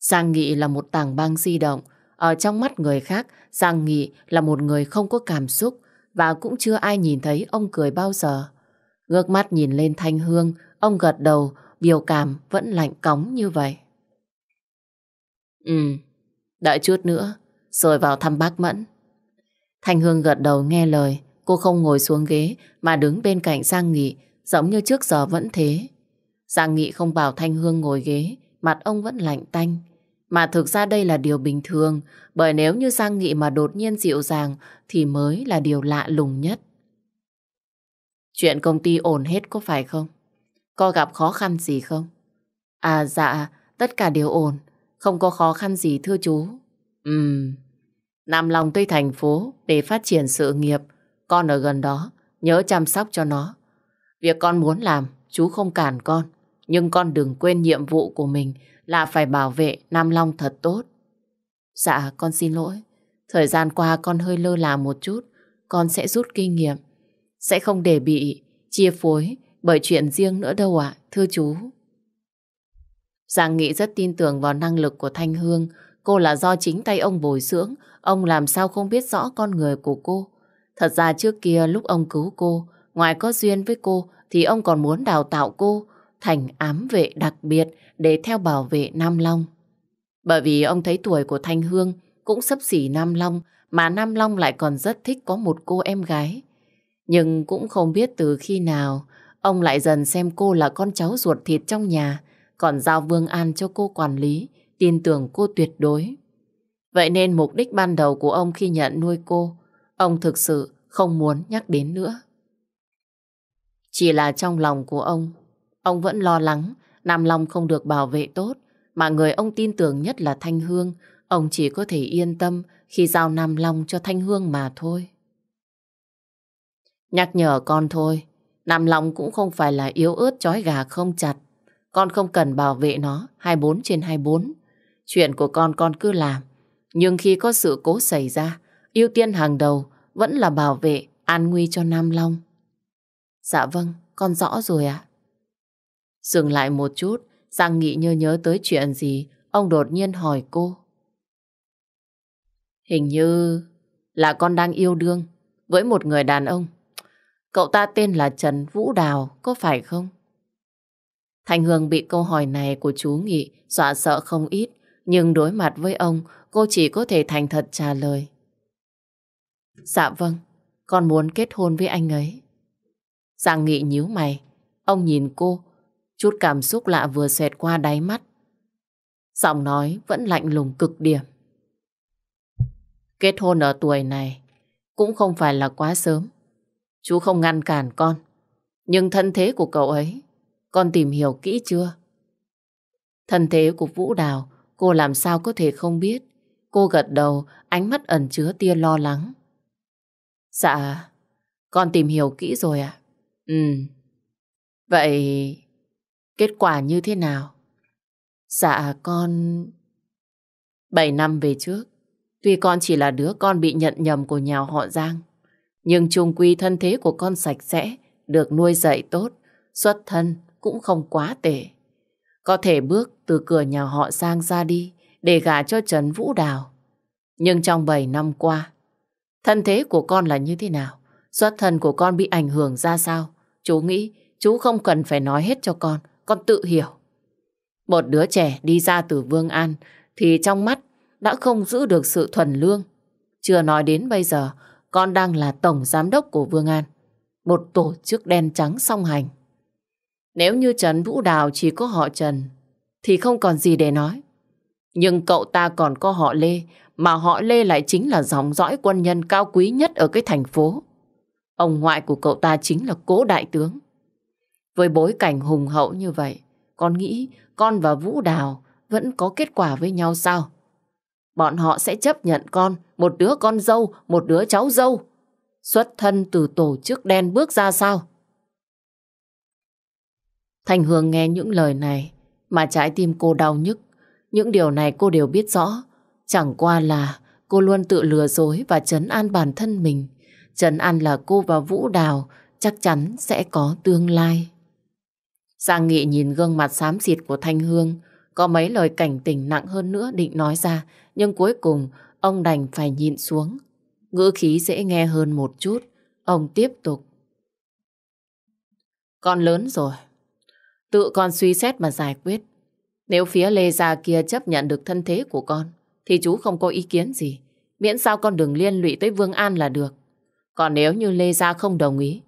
[SPEAKER 1] Giang Nghị là một tảng băng di động. Ở trong mắt người khác, Giang Nghị là một người không có cảm xúc và cũng chưa ai nhìn thấy ông cười bao giờ. Ngước mắt nhìn lên Thanh Hương, ông gật đầu, biểu cảm vẫn lạnh cóng như vậy. Ừ, Đợi chút nữa, rồi vào thăm bác Mẫn. Thanh Hương gật đầu nghe lời, cô không ngồi xuống ghế mà đứng bên cạnh Giang Nghị, giống như trước giờ vẫn thế. Giang Nghị không bảo Thanh Hương ngồi ghế, mặt ông vẫn lạnh tanh. Mà thực ra đây là điều bình thường, bởi nếu như Giang Nghị mà đột nhiên dịu dàng thì mới là điều lạ lùng nhất. Chuyện công ty ổn hết có phải không? Có gặp khó khăn gì không? À dạ, tất cả đều ổn, không có khó khăn gì thưa chú. Ừm, Nam Long tuy thành phố để phát triển sự nghiệp. Con ở gần đó, nhớ chăm sóc cho nó. Việc con muốn làm, chú không cản con. Nhưng con đừng quên nhiệm vụ của mình là phải bảo vệ Nam Long thật tốt. Dạ, con xin lỗi. Thời gian qua con hơi lơ là một chút. Con sẽ rút kinh nghiệm. Sẽ không để bị chia phối bởi chuyện riêng nữa đâu ạ, thưa chú. Giang Nghị rất tin tưởng vào năng lực của Thanh Hương. Cô là do chính tay ông bồi dưỡng, ông làm sao không biết rõ con người của cô. Thật ra trước kia lúc ông cứu cô, ngoài có duyên với cô thì ông còn muốn đào tạo cô thành ám vệ đặc biệt để theo bảo vệ Nam Long. Bởi vì ông thấy tuổi của Thanh Hương cũng sấp xỉ Nam Long mà Nam Long lại còn rất thích có một cô em gái. Nhưng cũng không biết từ khi nào ông lại dần xem cô là con cháu ruột thịt trong nhà còn giao Vương An cho cô quản lý, tin tưởng cô tuyệt đối. Vậy nên mục đích ban đầu của ông khi nhận nuôi cô, ông thực sự không muốn nhắc đến nữa. Chỉ là trong lòng của ông, ông vẫn lo lắng Nam Long không được bảo vệ tốt, mà người ông tin tưởng nhất là Thanh Hương, ông chỉ có thể yên tâm khi giao Nam Long cho Thanh Hương mà thôi. Nhắc nhở con thôi, Nam Long cũng không phải là yếu ớt chói gà không chặt, con không cần bảo vệ nó 24 trên 24. Chuyện của con con cứ làm. Nhưng khi có sự cố xảy ra, ưu tiên hàng đầu vẫn là bảo vệ an nguy cho Nam Long. Dạ vâng, con rõ rồi ạ. À. Dừng lại một chút, Giang Nghị nhớ nhớ tới chuyện gì, ông đột nhiên hỏi cô. Hình như là con đang yêu đương với một người đàn ông. Cậu ta tên là Trần Vũ Đào, có phải không? Thành Hương bị câu hỏi này của chú Nghị dọa sợ không ít, nhưng đối mặt với ông, cô chỉ có thể thành thật trả lời. Dạ vâng, con muốn kết hôn với anh ấy. Giang dạ Nghị nhíu mày, ông nhìn cô, chút cảm xúc lạ vừa xẹt qua đáy mắt. Giọng nói vẫn lạnh lùng cực điểm. Kết hôn ở tuổi này cũng không phải là quá sớm. Chú không ngăn cản con, nhưng thân thế của cậu ấy con tìm hiểu kỹ chưa? Thân thế của Vũ Đào, cô làm sao có thể không biết? Cô gật đầu, ánh mắt ẩn chứa tia lo lắng. Dạ, con tìm hiểu kỹ rồi ạ. Ừ. Vậy, kết quả như thế nào? Dạ, con... bảy năm về trước, tuy con chỉ là đứa con bị nhận nhầm của nhà họ Giang, nhưng trung quy thân thế của con sạch sẽ, được nuôi dạy tốt, xuất thân cũng không quá tệ. Có thể bước từ cửa nhà họ sang ra đi để gả cho Trần Vũ Đào. Nhưng trong 7 năm qua, thân thế của con là như thế nào? Xuất thân của con bị ảnh hưởng ra sao? Chú nghĩ chú không cần phải nói hết cho con, con tự hiểu. Một đứa trẻ đi ra từ Vương An thì trong mắt đã không giữ được sự thuần lương. Chưa nói đến bây giờ, con đang là tổng giám đốc của Vương An, một tổ chức đen trắng song hành. Nếu như Trần Vũ Đào chỉ có họ Trần, thì không còn gì để nói. Nhưng cậu ta còn có họ Lê, mà họ Lê lại chính là dòng dõi quân nhân cao quý nhất ở cái thành phố. Ông ngoại của cậu ta chính là cố đại tướng. Với bối cảnh hùng hậu như vậy, con nghĩ con và Vũ Đào vẫn có kết quả với nhau sao? Bọn họ sẽ chấp nhận con, một đứa con dâu, một đứa cháu dâu. Xuất thân từ tổ chức đen bước ra sao? Thành Hương nghe những lời này mà trái tim cô đau nhức. Những điều này cô đều biết rõ. Chẳng qua là cô luôn tự lừa dối và chấn an bản thân mình. Chấn An là cô và Vũ Đào chắc chắn sẽ có tương lai. Giang Nghị nhìn gương mặt xám xịt của Thanh Hương, có mấy lời cảnh tỉnh nặng hơn nữa định nói ra, nhưng cuối cùng ông đành phải nhịn xuống. Ngữ khí dễ nghe hơn một chút, ông tiếp tục. Con lớn rồi, Tự con suy xét mà giải quyết. Nếu phía Lê Gia kia chấp nhận được thân thế của con, thì chú không có ý kiến gì. Miễn sao con đừng liên lụy tới Vương An là được. Còn nếu như Lê Gia không đồng ý,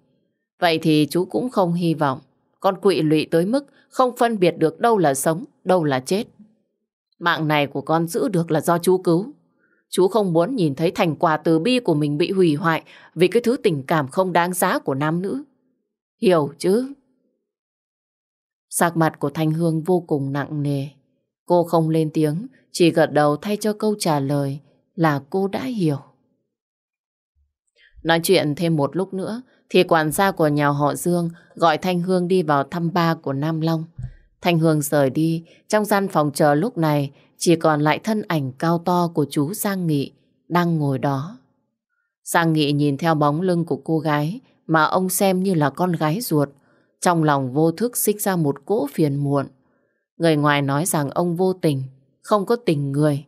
[SPEAKER 1] vậy thì chú cũng không hy vọng con quỵ lụy tới mức không phân biệt được đâu là sống, đâu là chết. Mạng này của con giữ được là do chú cứu. Chú không muốn nhìn thấy thành quả từ bi của mình bị hủy hoại vì cái thứ tình cảm không đáng giá của nam nữ. Hiểu chứ? Sạc mặt của Thanh Hương vô cùng nặng nề. Cô không lên tiếng, chỉ gật đầu thay cho câu trả lời là cô đã hiểu. Nói chuyện thêm một lúc nữa thì quản gia của nhà họ Dương gọi Thanh Hương đi vào thăm ba của Nam Long. Thanh Hương rời đi, trong gian phòng chờ lúc này chỉ còn lại thân ảnh cao to của chú Giang Nghị đang ngồi đó. Giang Nghị nhìn theo bóng lưng của cô gái mà ông xem như là con gái ruột trong lòng vô thức xích ra một cỗ phiền muộn. Người ngoài nói rằng ông vô tình, không có tình người.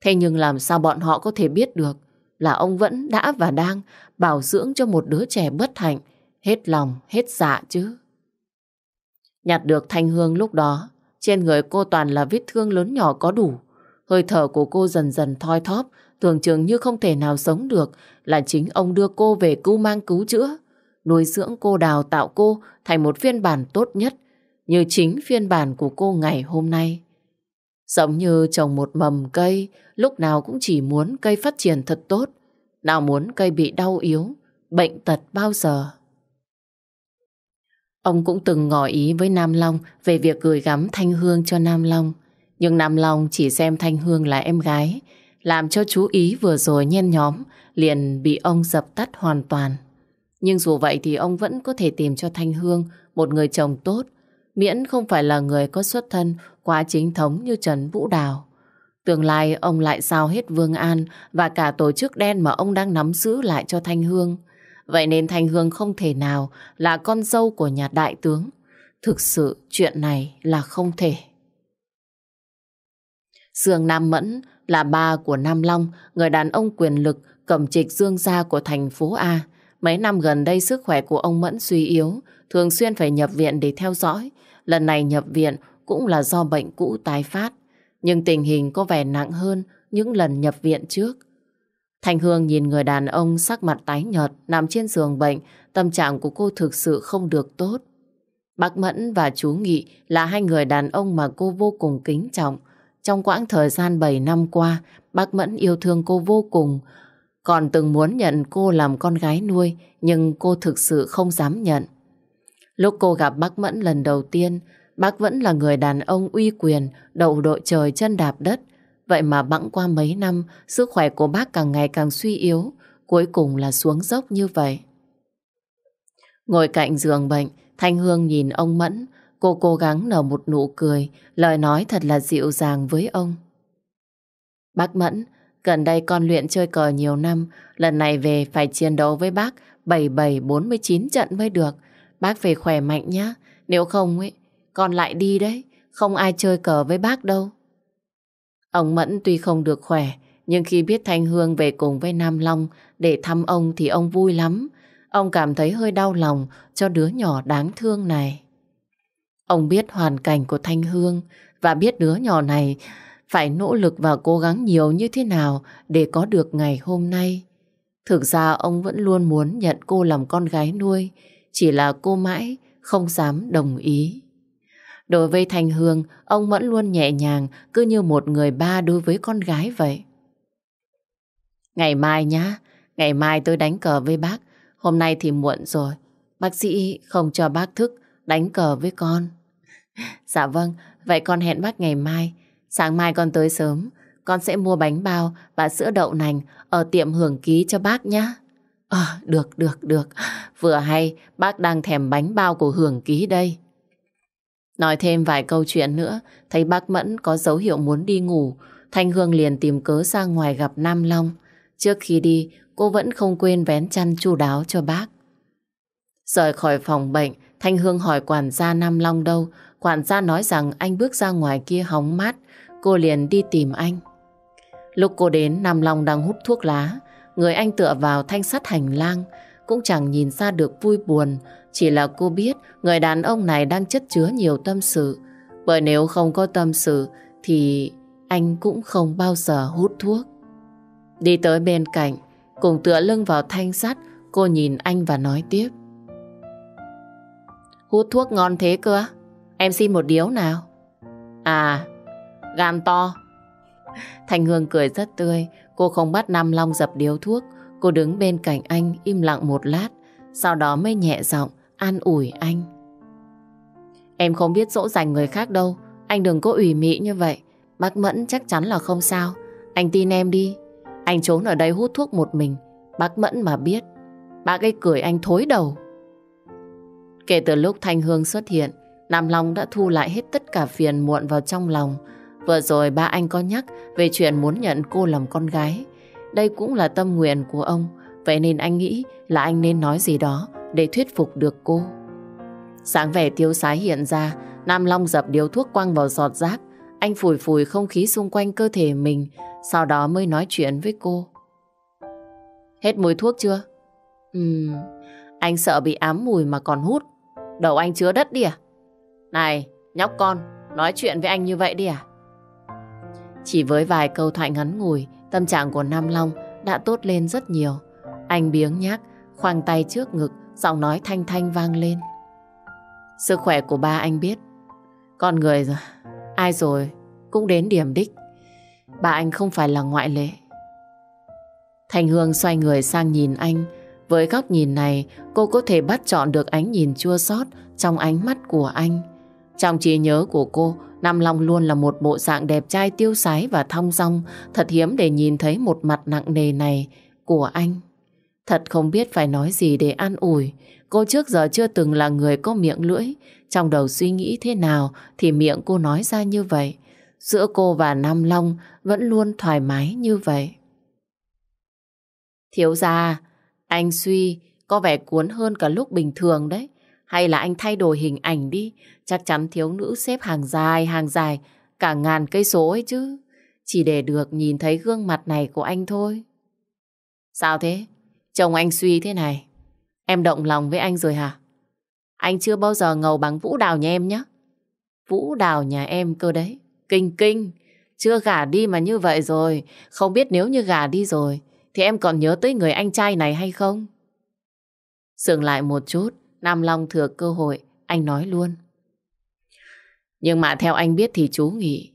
[SPEAKER 1] Thế nhưng làm sao bọn họ có thể biết được là ông vẫn đã và đang bảo dưỡng cho một đứa trẻ bất hạnh, hết lòng, hết dạ chứ. Nhặt được thanh hương lúc đó, trên người cô toàn là vết thương lớn nhỏ có đủ. Hơi thở của cô dần dần thoi thóp, tưởng chừng như không thể nào sống được là chính ông đưa cô về cưu mang cứu chữa nuôi dưỡng cô đào tạo cô thành một phiên bản tốt nhất như chính phiên bản của cô ngày hôm nay. Giống như trồng một mầm cây, lúc nào cũng chỉ muốn cây phát triển thật tốt, nào muốn cây bị đau yếu, bệnh tật bao giờ. Ông cũng từng ngỏ ý với Nam Long về việc gửi gắm Thanh Hương cho Nam Long. Nhưng Nam Long chỉ xem Thanh Hương là em gái, làm cho chú ý vừa rồi nhen nhóm, liền bị ông dập tắt hoàn toàn. Nhưng dù vậy thì ông vẫn có thể tìm cho Thanh Hương một người chồng tốt, miễn không phải là người có xuất thân quá chính thống như Trần Vũ Đào. Tương lai ông lại giao hết Vương An và cả tổ chức đen mà ông đang nắm giữ lại cho Thanh Hương. Vậy nên Thanh Hương không thể nào là con dâu của nhà đại tướng. Thực sự chuyện này là không thể. Dương Nam Mẫn là ba của Nam Long, người đàn ông quyền lực cầm trịch dương gia của thành phố A. Mấy năm gần đây sức khỏe của ông Mẫn suy yếu, thường xuyên phải nhập viện để theo dõi. Lần này nhập viện cũng là do bệnh cũ tái phát, nhưng tình hình có vẻ nặng hơn những lần nhập viện trước. Thành Hương nhìn người đàn ông sắc mặt tái nhợt nằm trên giường bệnh, tâm trạng của cô thực sự không được tốt. Bác Mẫn và chú Nghị là hai người đàn ông mà cô vô cùng kính trọng. Trong quãng thời gian 7 năm qua, bác Mẫn yêu thương cô vô cùng, còn từng muốn nhận cô làm con gái nuôi nhưng cô thực sự không dám nhận. Lúc cô gặp bác Mẫn lần đầu tiên, bác vẫn là người đàn ông uy quyền, đậu đội trời chân đạp đất. Vậy mà bẵng qua mấy năm, sức khỏe của bác càng ngày càng suy yếu, cuối cùng là xuống dốc như vậy. Ngồi cạnh giường bệnh, Thanh Hương nhìn ông Mẫn, cô cố gắng nở một nụ cười, lời nói thật là dịu dàng với ông. Bác Mẫn, Gần đây con luyện chơi cờ nhiều năm, lần này về phải chiến đấu với bác 7749 trận mới được. Bác về khỏe mạnh nhá, nếu không ấy, con lại đi đấy, không ai chơi cờ với bác đâu. Ông Mẫn tuy không được khỏe, nhưng khi biết Thanh Hương về cùng với Nam Long để thăm ông thì ông vui lắm. Ông cảm thấy hơi đau lòng cho đứa nhỏ đáng thương này. Ông biết hoàn cảnh của Thanh Hương và biết đứa nhỏ này phải nỗ lực và cố gắng nhiều như thế nào để có được ngày hôm nay. Thực ra ông vẫn luôn muốn nhận cô làm con gái nuôi, chỉ là cô mãi không dám đồng ý. Đối với Thành Hương, ông vẫn luôn nhẹ nhàng, cứ như một người ba đối với con gái vậy. Ngày mai nhá, ngày mai tôi đánh cờ với bác, hôm nay thì muộn rồi, bác sĩ không cho bác thức đánh cờ với con. Dạ vâng, vậy con hẹn bác ngày mai, Sáng mai con tới sớm, con sẽ mua bánh bao và sữa đậu nành ở tiệm hưởng ký cho bác nhé. Ờ, được, được, được. Vừa hay, bác đang thèm bánh bao của hưởng ký đây. Nói thêm vài câu chuyện nữa, thấy bác Mẫn có dấu hiệu muốn đi ngủ, Thanh Hương liền tìm cớ ra ngoài gặp Nam Long. Trước khi đi, cô vẫn không quên vén chăn chu đáo cho bác. Rời khỏi phòng bệnh, Thanh Hương hỏi quản gia Nam Long đâu. Quản gia nói rằng anh bước ra ngoài kia hóng mát, cô liền đi tìm anh. Lúc cô đến, Nam Long đang hút thuốc lá, người anh tựa vào thanh sắt hành lang, cũng chẳng nhìn ra được vui buồn, chỉ là cô biết người đàn ông này đang chất chứa nhiều tâm sự, bởi nếu không có tâm sự thì anh cũng không bao giờ hút thuốc. Đi tới bên cạnh, cùng tựa lưng vào thanh sắt, cô nhìn anh và nói tiếp. Hút thuốc ngon thế cơ Em xin một điếu nào. À, gan to. Thanh Hương cười rất tươi, cô không bắt Nam Long dập điếu thuốc. Cô đứng bên cạnh anh im lặng một lát, sau đó mới nhẹ giọng an ủi anh. Em không biết dỗ dành người khác đâu, anh đừng có ủy mị như vậy. Bác Mẫn chắc chắn là không sao, anh tin em đi. Anh trốn ở đây hút thuốc một mình, bác Mẫn mà biết, bác ấy cười anh thối đầu. Kể từ lúc Thanh Hương xuất hiện, Nam Long đã thu lại hết tất cả phiền muộn vào trong lòng, Vừa rồi ba anh có nhắc về chuyện muốn nhận cô làm con gái. Đây cũng là tâm nguyện của ông. Vậy nên anh nghĩ là anh nên nói gì đó để thuyết phục được cô. Sáng vẻ tiêu sái hiện ra, Nam Long dập điếu thuốc quăng vào giọt rác. Anh phủi phủi không khí xung quanh cơ thể mình, sau đó mới nói chuyện với cô. Hết mùi thuốc chưa? Ừm, anh sợ bị ám mùi mà còn hút. Đầu anh chứa đất đi à? Này, nhóc con, nói chuyện với anh như vậy đi à? Chỉ với vài câu thoại ngắn ngủi, tâm trạng của Nam Long đã tốt lên rất nhiều. Anh biếng nhác, khoang tay trước ngực, giọng nói thanh thanh vang lên. Sức khỏe của ba anh biết. Con người rồi, ai rồi cũng đến điểm đích. Ba anh không phải là ngoại lệ. Thành Hương xoay người sang nhìn anh. Với góc nhìn này, cô có thể bắt chọn được ánh nhìn chua xót trong ánh mắt của anh. Trong trí nhớ của cô, Nam Long luôn là một bộ dạng đẹp trai tiêu sái và thong dong, thật hiếm để nhìn thấy một mặt nặng nề này của anh. Thật không biết phải nói gì để an ủi, cô trước giờ chưa từng là người có miệng lưỡi, trong đầu suy nghĩ thế nào thì miệng cô nói ra như vậy. Giữa cô và Nam Long vẫn luôn thoải mái như vậy. Thiếu gia, anh suy có vẻ cuốn hơn cả lúc bình thường đấy. Hay là anh thay đổi hình ảnh đi, chắc chắn thiếu nữ xếp hàng dài, hàng dài, cả ngàn cây số ấy chứ. Chỉ để được nhìn thấy gương mặt này của anh thôi. Sao thế? Chồng anh suy thế này. Em động lòng với anh rồi hả? Anh chưa bao giờ ngầu bằng Vũ Đào nhà em nhé. Vũ Đào nhà em cơ đấy. Kinh kinh. Chưa gả đi mà như vậy rồi. Không biết nếu như gả đi rồi thì em còn nhớ tới người anh trai này hay không? Dừng lại một chút, Nam Long thừa cơ hội, anh nói luôn. Nhưng mà theo anh biết thì chú nghĩ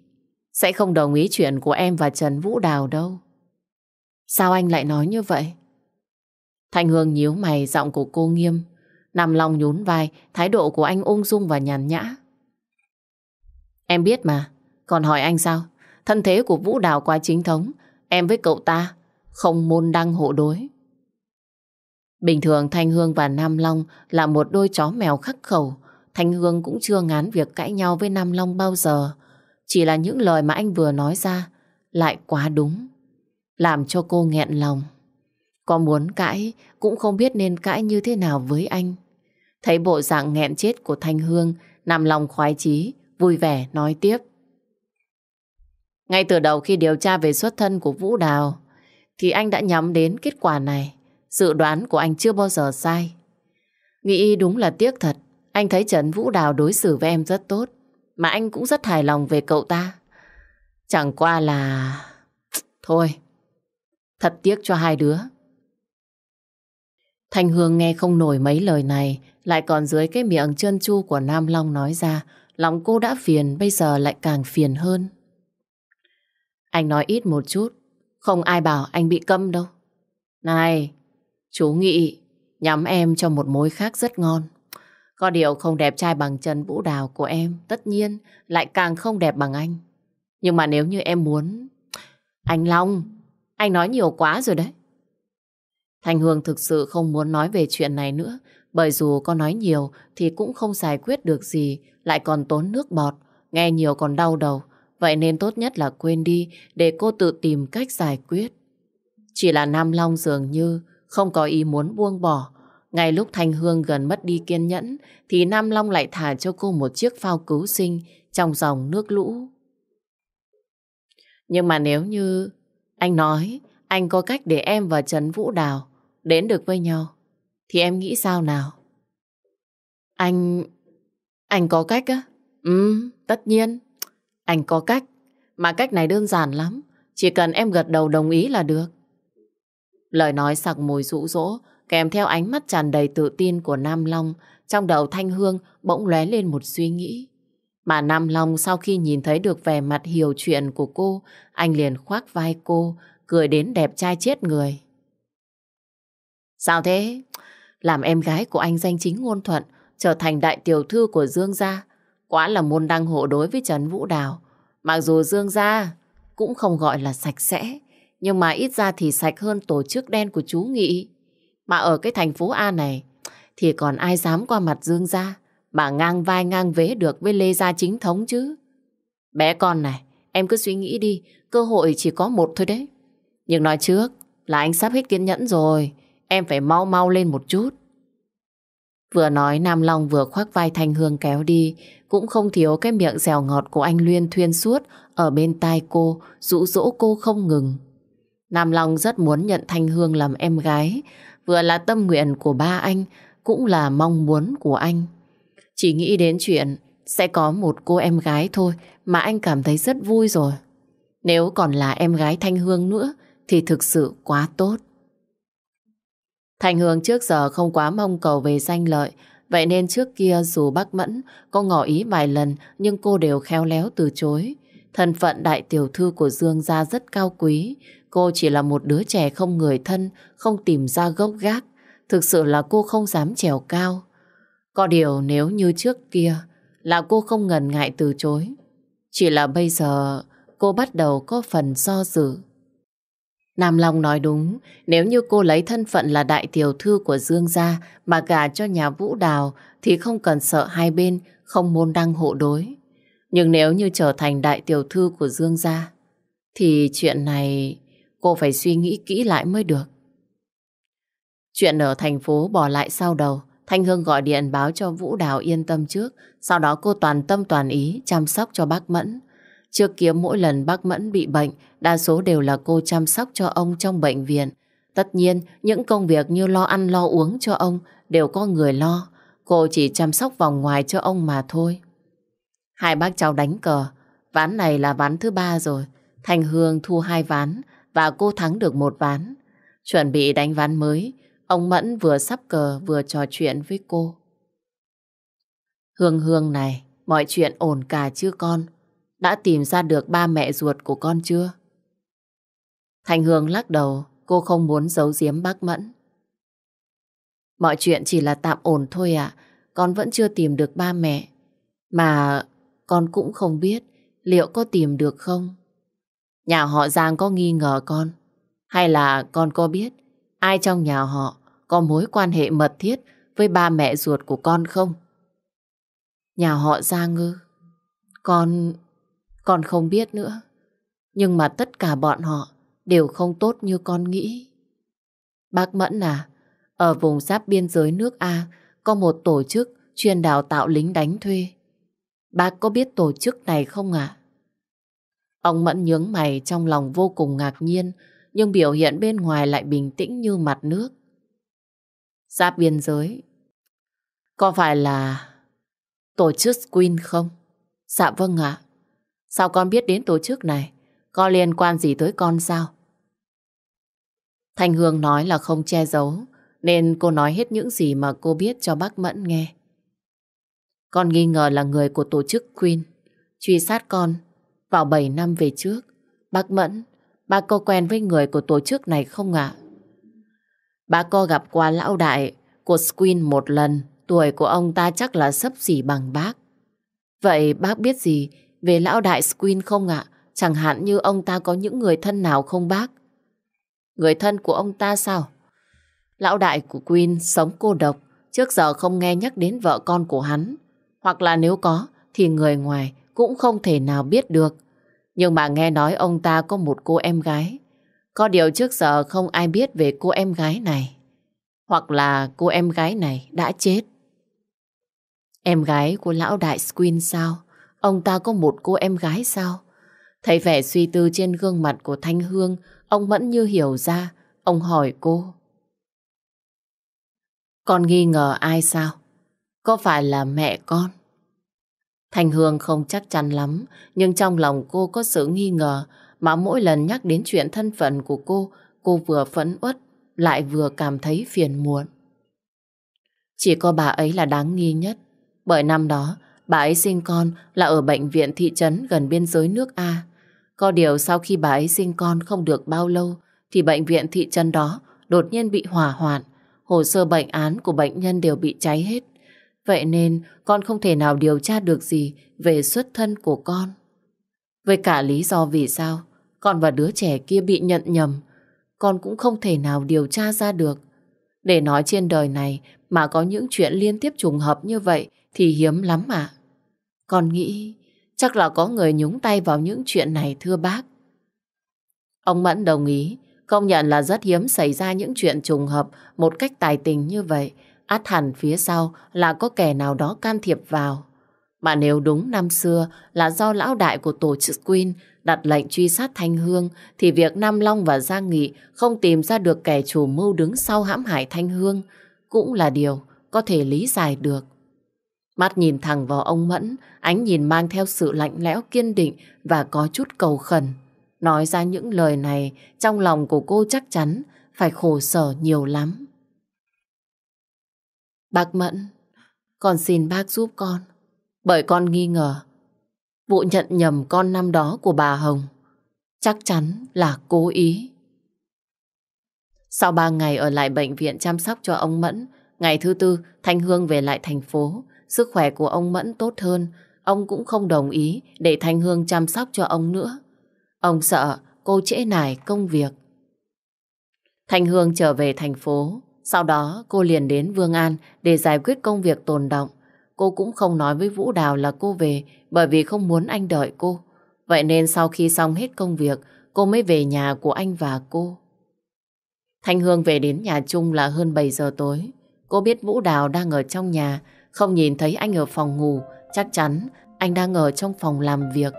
[SPEAKER 1] sẽ không đồng ý chuyện của em và Trần Vũ Đào đâu. Sao anh lại nói như vậy? Thanh Hương nhíu mày giọng của cô nghiêm. Nam Long nhún vai, thái độ của anh ung dung và nhàn nhã. Em biết mà, còn hỏi anh sao? Thân thế của Vũ Đào quá chính thống, em với cậu ta không môn đăng hộ đối. Bình thường Thanh Hương và Nam Long là một đôi chó mèo khắc khẩu. Thanh Hương cũng chưa ngán việc cãi nhau với Nam Long bao giờ. Chỉ là những lời mà anh vừa nói ra lại quá đúng. Làm cho cô nghẹn lòng. Có muốn cãi cũng không biết nên cãi như thế nào với anh. Thấy bộ dạng nghẹn chết của Thanh Hương, Nam Long khoái chí, vui vẻ nói tiếp. Ngay từ đầu khi điều tra về xuất thân của Vũ Đào, thì anh đã nhắm đến kết quả này. Dự đoán của anh chưa bao giờ sai. Nghĩ đúng là tiếc thật. Anh thấy Trần Vũ Đào đối xử với em rất tốt. Mà anh cũng rất hài lòng về cậu ta. Chẳng qua là... Thôi, thật tiếc cho hai đứa. Thanh Hương nghe không nổi mấy lời này, lại còn dưới cái miệng trơn chu của Nam Long nói ra, lòng cô đã phiền, bây giờ lại càng phiền hơn. Anh nói ít một chút, không ai bảo anh bị câm đâu. Này, Chú nghĩ nhắm em cho một mối khác rất ngon. Có điều không đẹp trai bằng Trần Vũ Đào của em, tất nhiên lại càng không đẹp bằng anh. Nhưng mà nếu như em muốn... Anh Long, anh nói nhiều quá rồi đấy. Thành Hương thực sự không muốn nói về chuyện này nữa, bởi dù có nói nhiều thì cũng không giải quyết được gì, lại còn tốn nước bọt, nghe nhiều còn đau đầu. Vậy nên tốt nhất là quên đi để cô tự tìm cách giải quyết. Chỉ là Nam Long dường như không có ý muốn buông bỏ. Ngay lúc Thanh Hương gần mất đi kiên nhẫn thì Nam Long lại thả cho cô một chiếc phao cứu sinh trong dòng nước lũ. Nhưng mà nếu như anh nói anh có cách để em và Trấn Vũ Đào đến được với nhau thì em nghĩ sao nào? Anh... anh có cách á? Ừ, tất nhiên. Anh có cách. Mà cách này đơn giản lắm. Chỉ cần em gật đầu đồng ý là được. Lời nói sặc mùi rũ rỗ, kèm theo ánh mắt tràn đầy tự tin của Nam Long, trong đầu Thanh Hương bỗng lóe lên một suy nghĩ. Mà Nam Long sau khi nhìn thấy được vẻ mặt hiểu chuyện của cô, anh liền khoác vai cô, cười đến đẹp trai chết người. Sao thế? Làm em gái của anh danh chính ngôn thuận, trở thành đại tiểu thư của Dương Gia. Quá là môn đăng hộ đối với Trần Vũ Đào. Mặc dù Dương Gia cũng không gọi là sạch sẽ, nhưng mà ít ra thì sạch hơn tổ chức đen của chú Nghị. Mà ở cái thành phố A này thì còn ai dám qua mặt Dương Gia mà ngang vai ngang vế được với Lê Gia chính thống chứ. Bé con này, em cứ suy nghĩ đi, cơ hội chỉ có một thôi đấy. Nhưng nói trước là anh sắp hết kiên nhẫn rồi, em phải mau mau lên một chút. Vừa nói Nam Long vừa khoác vai Thanh Hương kéo đi, cũng không thiếu cái miệng dẻo ngọt của anh Luyên thuyên suốt ở bên tai cô, rũ rỗ cô không ngừng. Nam Long rất muốn nhận Thanh Hương làm em gái, vừa là tâm nguyện của ba anh, cũng là mong muốn của anh. Chỉ nghĩ đến chuyện sẽ có một cô em gái thôi mà anh cảm thấy rất vui rồi. Nếu còn là em gái Thanh Hương nữa thì thực sự quá tốt. Thanh Hương trước giờ không quá mong cầu về danh lợi, vậy nên trước kia dù bác Mẫn có ngỏ ý vài lần nhưng cô đều khéo léo từ chối. Thân phận đại tiểu thư của Dương gia rất cao quý, Cô chỉ là một đứa trẻ không người thân, không tìm ra gốc gác. Thực sự là cô không dám trèo cao. Có điều nếu như trước kia là cô không ngần ngại từ chối. Chỉ là bây giờ cô bắt đầu có phần do so dự. Nam Long nói đúng, nếu như cô lấy thân phận là đại tiểu thư của Dương gia mà gả cho nhà Vũ Đào thì không cần sợ hai bên không môn đăng hộ đối. Nhưng nếu như trở thành đại tiểu thư của Dương gia thì chuyện này Cô phải suy nghĩ kỹ lại mới được. Chuyện ở thành phố bỏ lại sau đầu, Thanh Hương gọi điện báo cho Vũ Đào yên tâm trước, sau đó cô toàn tâm toàn ý chăm sóc cho bác Mẫn. Trước kia mỗi lần bác Mẫn bị bệnh, đa số đều là cô chăm sóc cho ông trong bệnh viện. Tất nhiên, những công việc như lo ăn lo uống cho ông đều có người lo. Cô chỉ chăm sóc vòng ngoài cho ông mà thôi. Hai bác cháu đánh cờ, ván này là ván thứ ba rồi. thanh Hương thu hai ván, và cô thắng được một ván. Chuẩn bị đánh ván mới, ông Mẫn vừa sắp cờ vừa trò chuyện với cô. Hương Hương này, mọi chuyện ổn cả chưa con? Đã tìm ra được ba mẹ ruột của con chưa? Thành Hương lắc đầu, cô không muốn giấu giếm bác Mẫn. Mọi chuyện chỉ là tạm ổn thôi ạ, à. con vẫn chưa tìm được ba mẹ. Mà con cũng không biết liệu có tìm được không? nhà họ Giang có nghi ngờ con. Hay là con có biết ai trong nhà họ có mối quan hệ mật thiết với ba mẹ ruột của con không? Nhà họ Giang ư? Con... con không biết nữa. Nhưng mà tất cả bọn họ đều không tốt như con nghĩ. Bác Mẫn à, ở vùng giáp biên giới nước A có một tổ chức chuyên đào tạo lính đánh thuê. Bác có biết tổ chức này không ạ? Ông Mẫn nhướng mày trong lòng vô cùng ngạc nhiên, nhưng biểu hiện bên ngoài lại bình tĩnh như mặt nước. Giáp biên giới. Có phải là tổ chức Queen không? Dạ vâng ạ. Sao con biết đến tổ chức này? Có liên quan gì tới con sao? Thanh Hương nói là không che giấu, nên cô nói hết những gì mà cô biết cho bác Mẫn nghe. Con nghi ngờ là người của tổ chức Queen. Truy sát con vào 7 năm về trước, bác Mẫn, bác có quen với người của tổ chức này không ạ? Bác có gặp qua lão đại của Squin một lần, tuổi của ông ta chắc là sấp xỉ bằng bác. Vậy bác biết gì về lão đại Squin không ạ? Chẳng hạn như ông ta có những người thân nào không bác? Người thân của ông ta sao? Lão đại của Queen sống cô độc, trước giờ không nghe nhắc đến vợ con của hắn. Hoặc là nếu có, thì người ngoài cũng không thể nào biết được. Nhưng mà nghe nói ông ta có một cô em gái. Có điều trước giờ không ai biết về cô em gái này. Hoặc là cô em gái này đã chết. Em gái của lão đại Squin sao? Ông ta có một cô em gái sao? Thấy vẻ suy tư trên gương mặt của Thanh Hương, ông vẫn như hiểu ra, ông hỏi cô. Con nghi ngờ ai sao? Có phải là mẹ con? Thành Hương không chắc chắn lắm, nhưng trong lòng cô có sự nghi ngờ mà mỗi lần nhắc đến chuyện thân phận của cô, cô vừa phẫn uất, lại vừa cảm thấy phiền muộn. Chỉ có bà ấy là đáng nghi nhất, bởi năm đó bà ấy sinh con là ở bệnh viện thị trấn gần biên giới nước A. Có điều sau khi bà ấy sinh con không được bao lâu thì bệnh viện thị trấn đó đột nhiên bị hỏa hoạn, hồ sơ bệnh án của bệnh nhân đều bị cháy hết. Vậy nên con không thể nào điều tra được gì về xuất thân của con. Với cả lý do vì sao con và đứa trẻ kia bị nhận nhầm, con cũng không thể nào điều tra ra được. Để nói trên đời này mà có những chuyện liên tiếp trùng hợp như vậy thì hiếm lắm ạ. Con nghĩ chắc là có người nhúng tay vào những chuyện này thưa bác. Ông Mẫn đồng ý, công nhận là rất hiếm xảy ra những chuyện trùng hợp một cách tài tình như vậy át hẳn phía sau là có kẻ nào đó can thiệp vào. Mà nếu đúng năm xưa là do lão đại của tổ chức Queen đặt lệnh truy sát Thanh Hương, thì việc Nam Long và Giang Nghị không tìm ra được kẻ chủ mưu đứng sau hãm hại Thanh Hương cũng là điều có thể lý giải được. Mắt nhìn thẳng vào ông Mẫn, ánh nhìn mang theo sự lạnh lẽo kiên định và có chút cầu khẩn. Nói ra những lời này, trong lòng của cô chắc chắn phải khổ sở nhiều lắm. Bác Mẫn, con xin bác giúp con. Bởi con nghi ngờ, vụ nhận nhầm con năm đó của bà Hồng chắc chắn là cố ý. Sau ba ngày ở lại bệnh viện chăm sóc cho ông Mẫn, ngày thứ tư Thanh Hương về lại thành phố. Sức khỏe của ông Mẫn tốt hơn, ông cũng không đồng ý để Thanh Hương chăm sóc cho ông nữa. Ông sợ cô trễ nải công việc. Thanh Hương trở về thành phố, sau đó cô liền đến Vương An để giải quyết công việc tồn động. Cô cũng không nói với Vũ Đào là cô về bởi vì không muốn anh đợi cô. Vậy nên sau khi xong hết công việc, cô mới về nhà của anh và cô. Thanh Hương về đến nhà chung là hơn 7 giờ tối. Cô biết Vũ Đào đang ở trong nhà, không nhìn thấy anh ở phòng ngủ, chắc chắn anh đang ở trong phòng làm việc.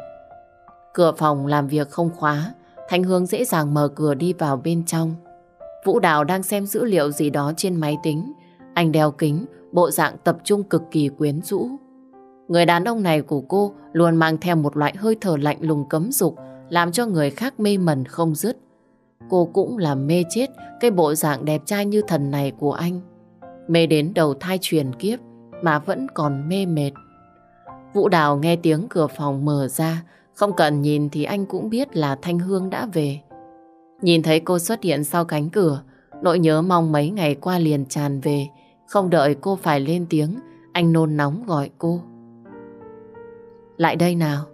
[SPEAKER 1] Cửa phòng làm việc không khóa, Thanh Hương dễ dàng mở cửa đi vào bên trong. Vũ Đào đang xem dữ liệu gì đó trên máy tính. Anh đeo kính, bộ dạng tập trung cực kỳ quyến rũ. Người đàn ông này của cô luôn mang theo một loại hơi thở lạnh lùng cấm dục, làm cho người khác mê mẩn không dứt. Cô cũng là mê chết cái bộ dạng đẹp trai như thần này của anh. Mê đến đầu thai truyền kiếp mà vẫn còn mê mệt. Vũ Đào nghe tiếng cửa phòng mở ra, không cần nhìn thì anh cũng biết là Thanh Hương đã về. Nhìn thấy cô xuất hiện sau cánh cửa, nỗi nhớ mong mấy ngày qua liền tràn về. Không đợi cô phải lên tiếng, anh nôn nóng gọi cô. Lại đây nào.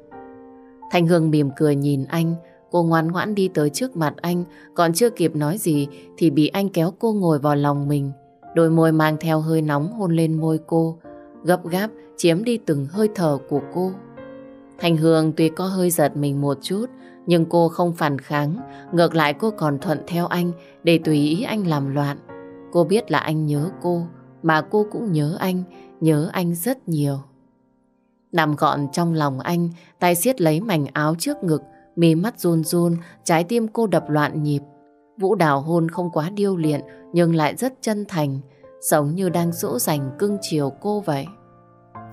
[SPEAKER 1] Thanh Hương mỉm cười nhìn anh, cô ngoan ngoãn đi tới trước mặt anh, còn chưa kịp nói gì thì bị anh kéo cô ngồi vào lòng mình. Đôi môi mang theo hơi nóng hôn lên môi cô, gấp gáp chiếm đi từng hơi thở của cô. Thanh Hương tuy có hơi giật mình một chút, nhưng cô không phản kháng, ngược lại cô còn thuận theo anh để tùy ý anh làm loạn. Cô biết là anh nhớ cô, mà cô cũng nhớ anh, nhớ anh rất nhiều. Nằm gọn trong lòng anh, tay siết lấy mảnh áo trước ngực, mí mắt run run, trái tim cô đập loạn nhịp. Vũ đào hôn không quá điêu luyện nhưng lại rất chân thành, giống như đang dỗ dành cưng chiều cô vậy.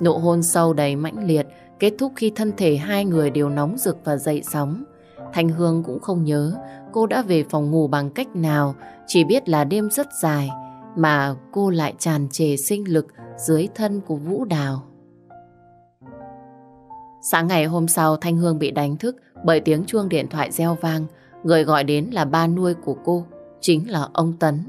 [SPEAKER 1] Nụ hôn sâu đầy mãnh liệt, kết thúc khi thân thể hai người đều nóng rực và dậy sóng. Thanh Hương cũng không nhớ cô đã về phòng ngủ bằng cách nào, chỉ biết là đêm rất dài mà cô lại tràn trề sinh lực dưới thân của Vũ Đào. Sáng ngày hôm sau Thanh Hương bị đánh thức bởi tiếng chuông điện thoại reo vang. Người gọi đến là ba nuôi của cô, chính là ông Tấn.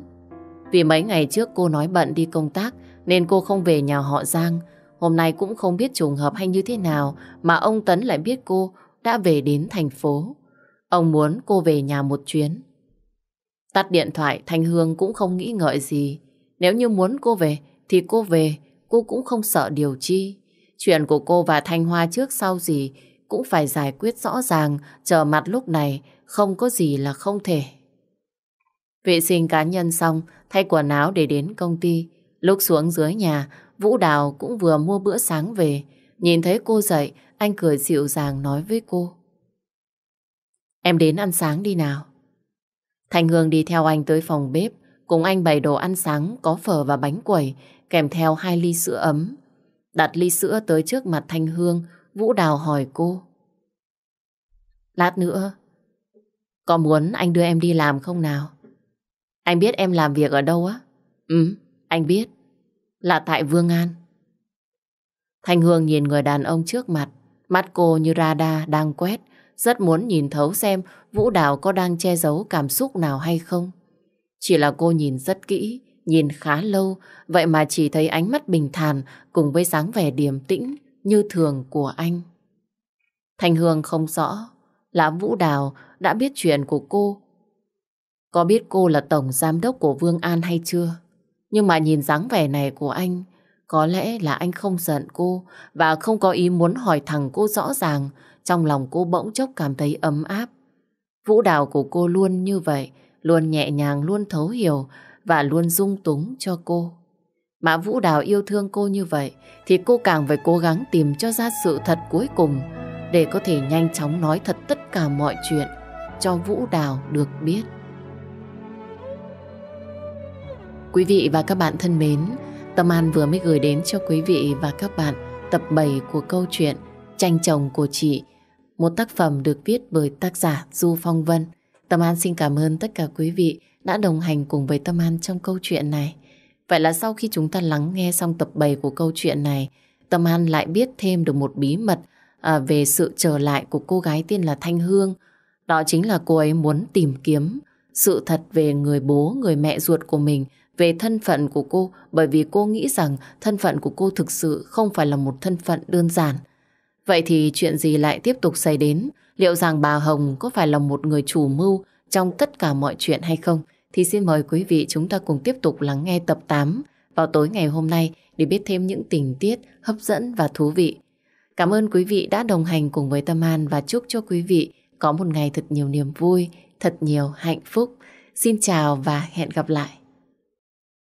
[SPEAKER 1] Vì mấy ngày trước cô nói bận đi công tác nên cô không về nhà họ Giang. Hôm nay cũng không biết trùng hợp hay như thế nào mà ông Tấn lại biết cô đã về đến thành phố. Ông muốn cô về nhà một chuyến. Tắt điện thoại, Thanh Hương cũng không nghĩ ngợi gì. Nếu như muốn cô về, thì cô về, cô cũng không sợ điều chi. Chuyện của cô và Thanh Hoa trước sau gì cũng phải giải quyết rõ ràng, trở mặt lúc này không có gì là không thể. Vệ sinh cá nhân xong, thay quần áo để đến công ty. Lúc xuống dưới nhà, Vũ Đào cũng vừa mua bữa sáng về. Nhìn thấy cô dậy, anh cười dịu dàng nói với cô. Em đến ăn sáng đi nào. Thanh Hương đi theo anh tới phòng bếp, cùng anh bày đồ ăn sáng có phở và bánh quẩy, kèm theo hai ly sữa ấm. Đặt ly sữa tới trước mặt Thanh Hương, Vũ Đào hỏi cô. Lát nữa, có muốn anh đưa em đi làm không nào? Anh biết em làm việc ở đâu á? Ừ, anh biết. Là tại Vương An. Thanh Hương nhìn người đàn ông trước mặt, mắt cô như radar đang quét, rất muốn nhìn thấu xem Vũ Đào có đang che giấu cảm xúc nào hay không. Chỉ là cô nhìn rất kỹ, nhìn khá lâu, vậy mà chỉ thấy ánh mắt bình thản cùng với dáng vẻ điềm tĩnh như thường của anh. Thành Hương không rõ là Vũ Đào đã biết chuyện của cô. Có biết cô là tổng giám đốc của Vương An hay chưa? Nhưng mà nhìn dáng vẻ này của anh, có lẽ là anh không giận cô và không có ý muốn hỏi thẳng cô rõ ràng trong lòng cô bỗng chốc cảm thấy ấm áp. Vũ đạo của cô luôn như vậy, luôn nhẹ nhàng, luôn thấu hiểu và luôn dung túng cho cô. Mà Vũ Đào yêu thương cô như vậy thì cô càng phải cố gắng tìm cho ra sự thật cuối cùng để có thể nhanh chóng nói thật tất cả mọi chuyện cho Vũ Đào được biết. Quý vị và các bạn thân mến, Tâm An vừa mới gửi đến cho quý vị và các bạn tập 7 của câu chuyện Tranh chồng của chị một tác phẩm được viết bởi tác giả Du Phong Vân. Tâm An xin cảm ơn tất cả quý vị đã đồng hành cùng với Tâm An trong câu chuyện này. Vậy là sau khi chúng ta lắng nghe xong tập 7 của câu chuyện này, Tâm An lại biết thêm được một bí mật à, về sự trở lại của cô gái tên là Thanh Hương. Đó chính là cô ấy muốn tìm kiếm sự thật về người bố, người mẹ ruột của mình, về thân phận của cô, bởi vì cô nghĩ rằng thân phận của cô thực sự không phải là một thân phận đơn giản – Vậy thì chuyện gì lại tiếp tục xảy đến? Liệu rằng bà Hồng có phải là một người chủ mưu trong tất cả mọi chuyện hay không? Thì xin mời quý vị chúng ta cùng tiếp tục lắng nghe tập 8 vào tối ngày hôm nay để biết thêm những tình tiết hấp dẫn và thú vị. Cảm ơn quý vị đã đồng hành cùng với Tâm An và chúc cho quý vị có một ngày thật nhiều niềm vui, thật nhiều hạnh phúc. Xin chào và hẹn gặp lại.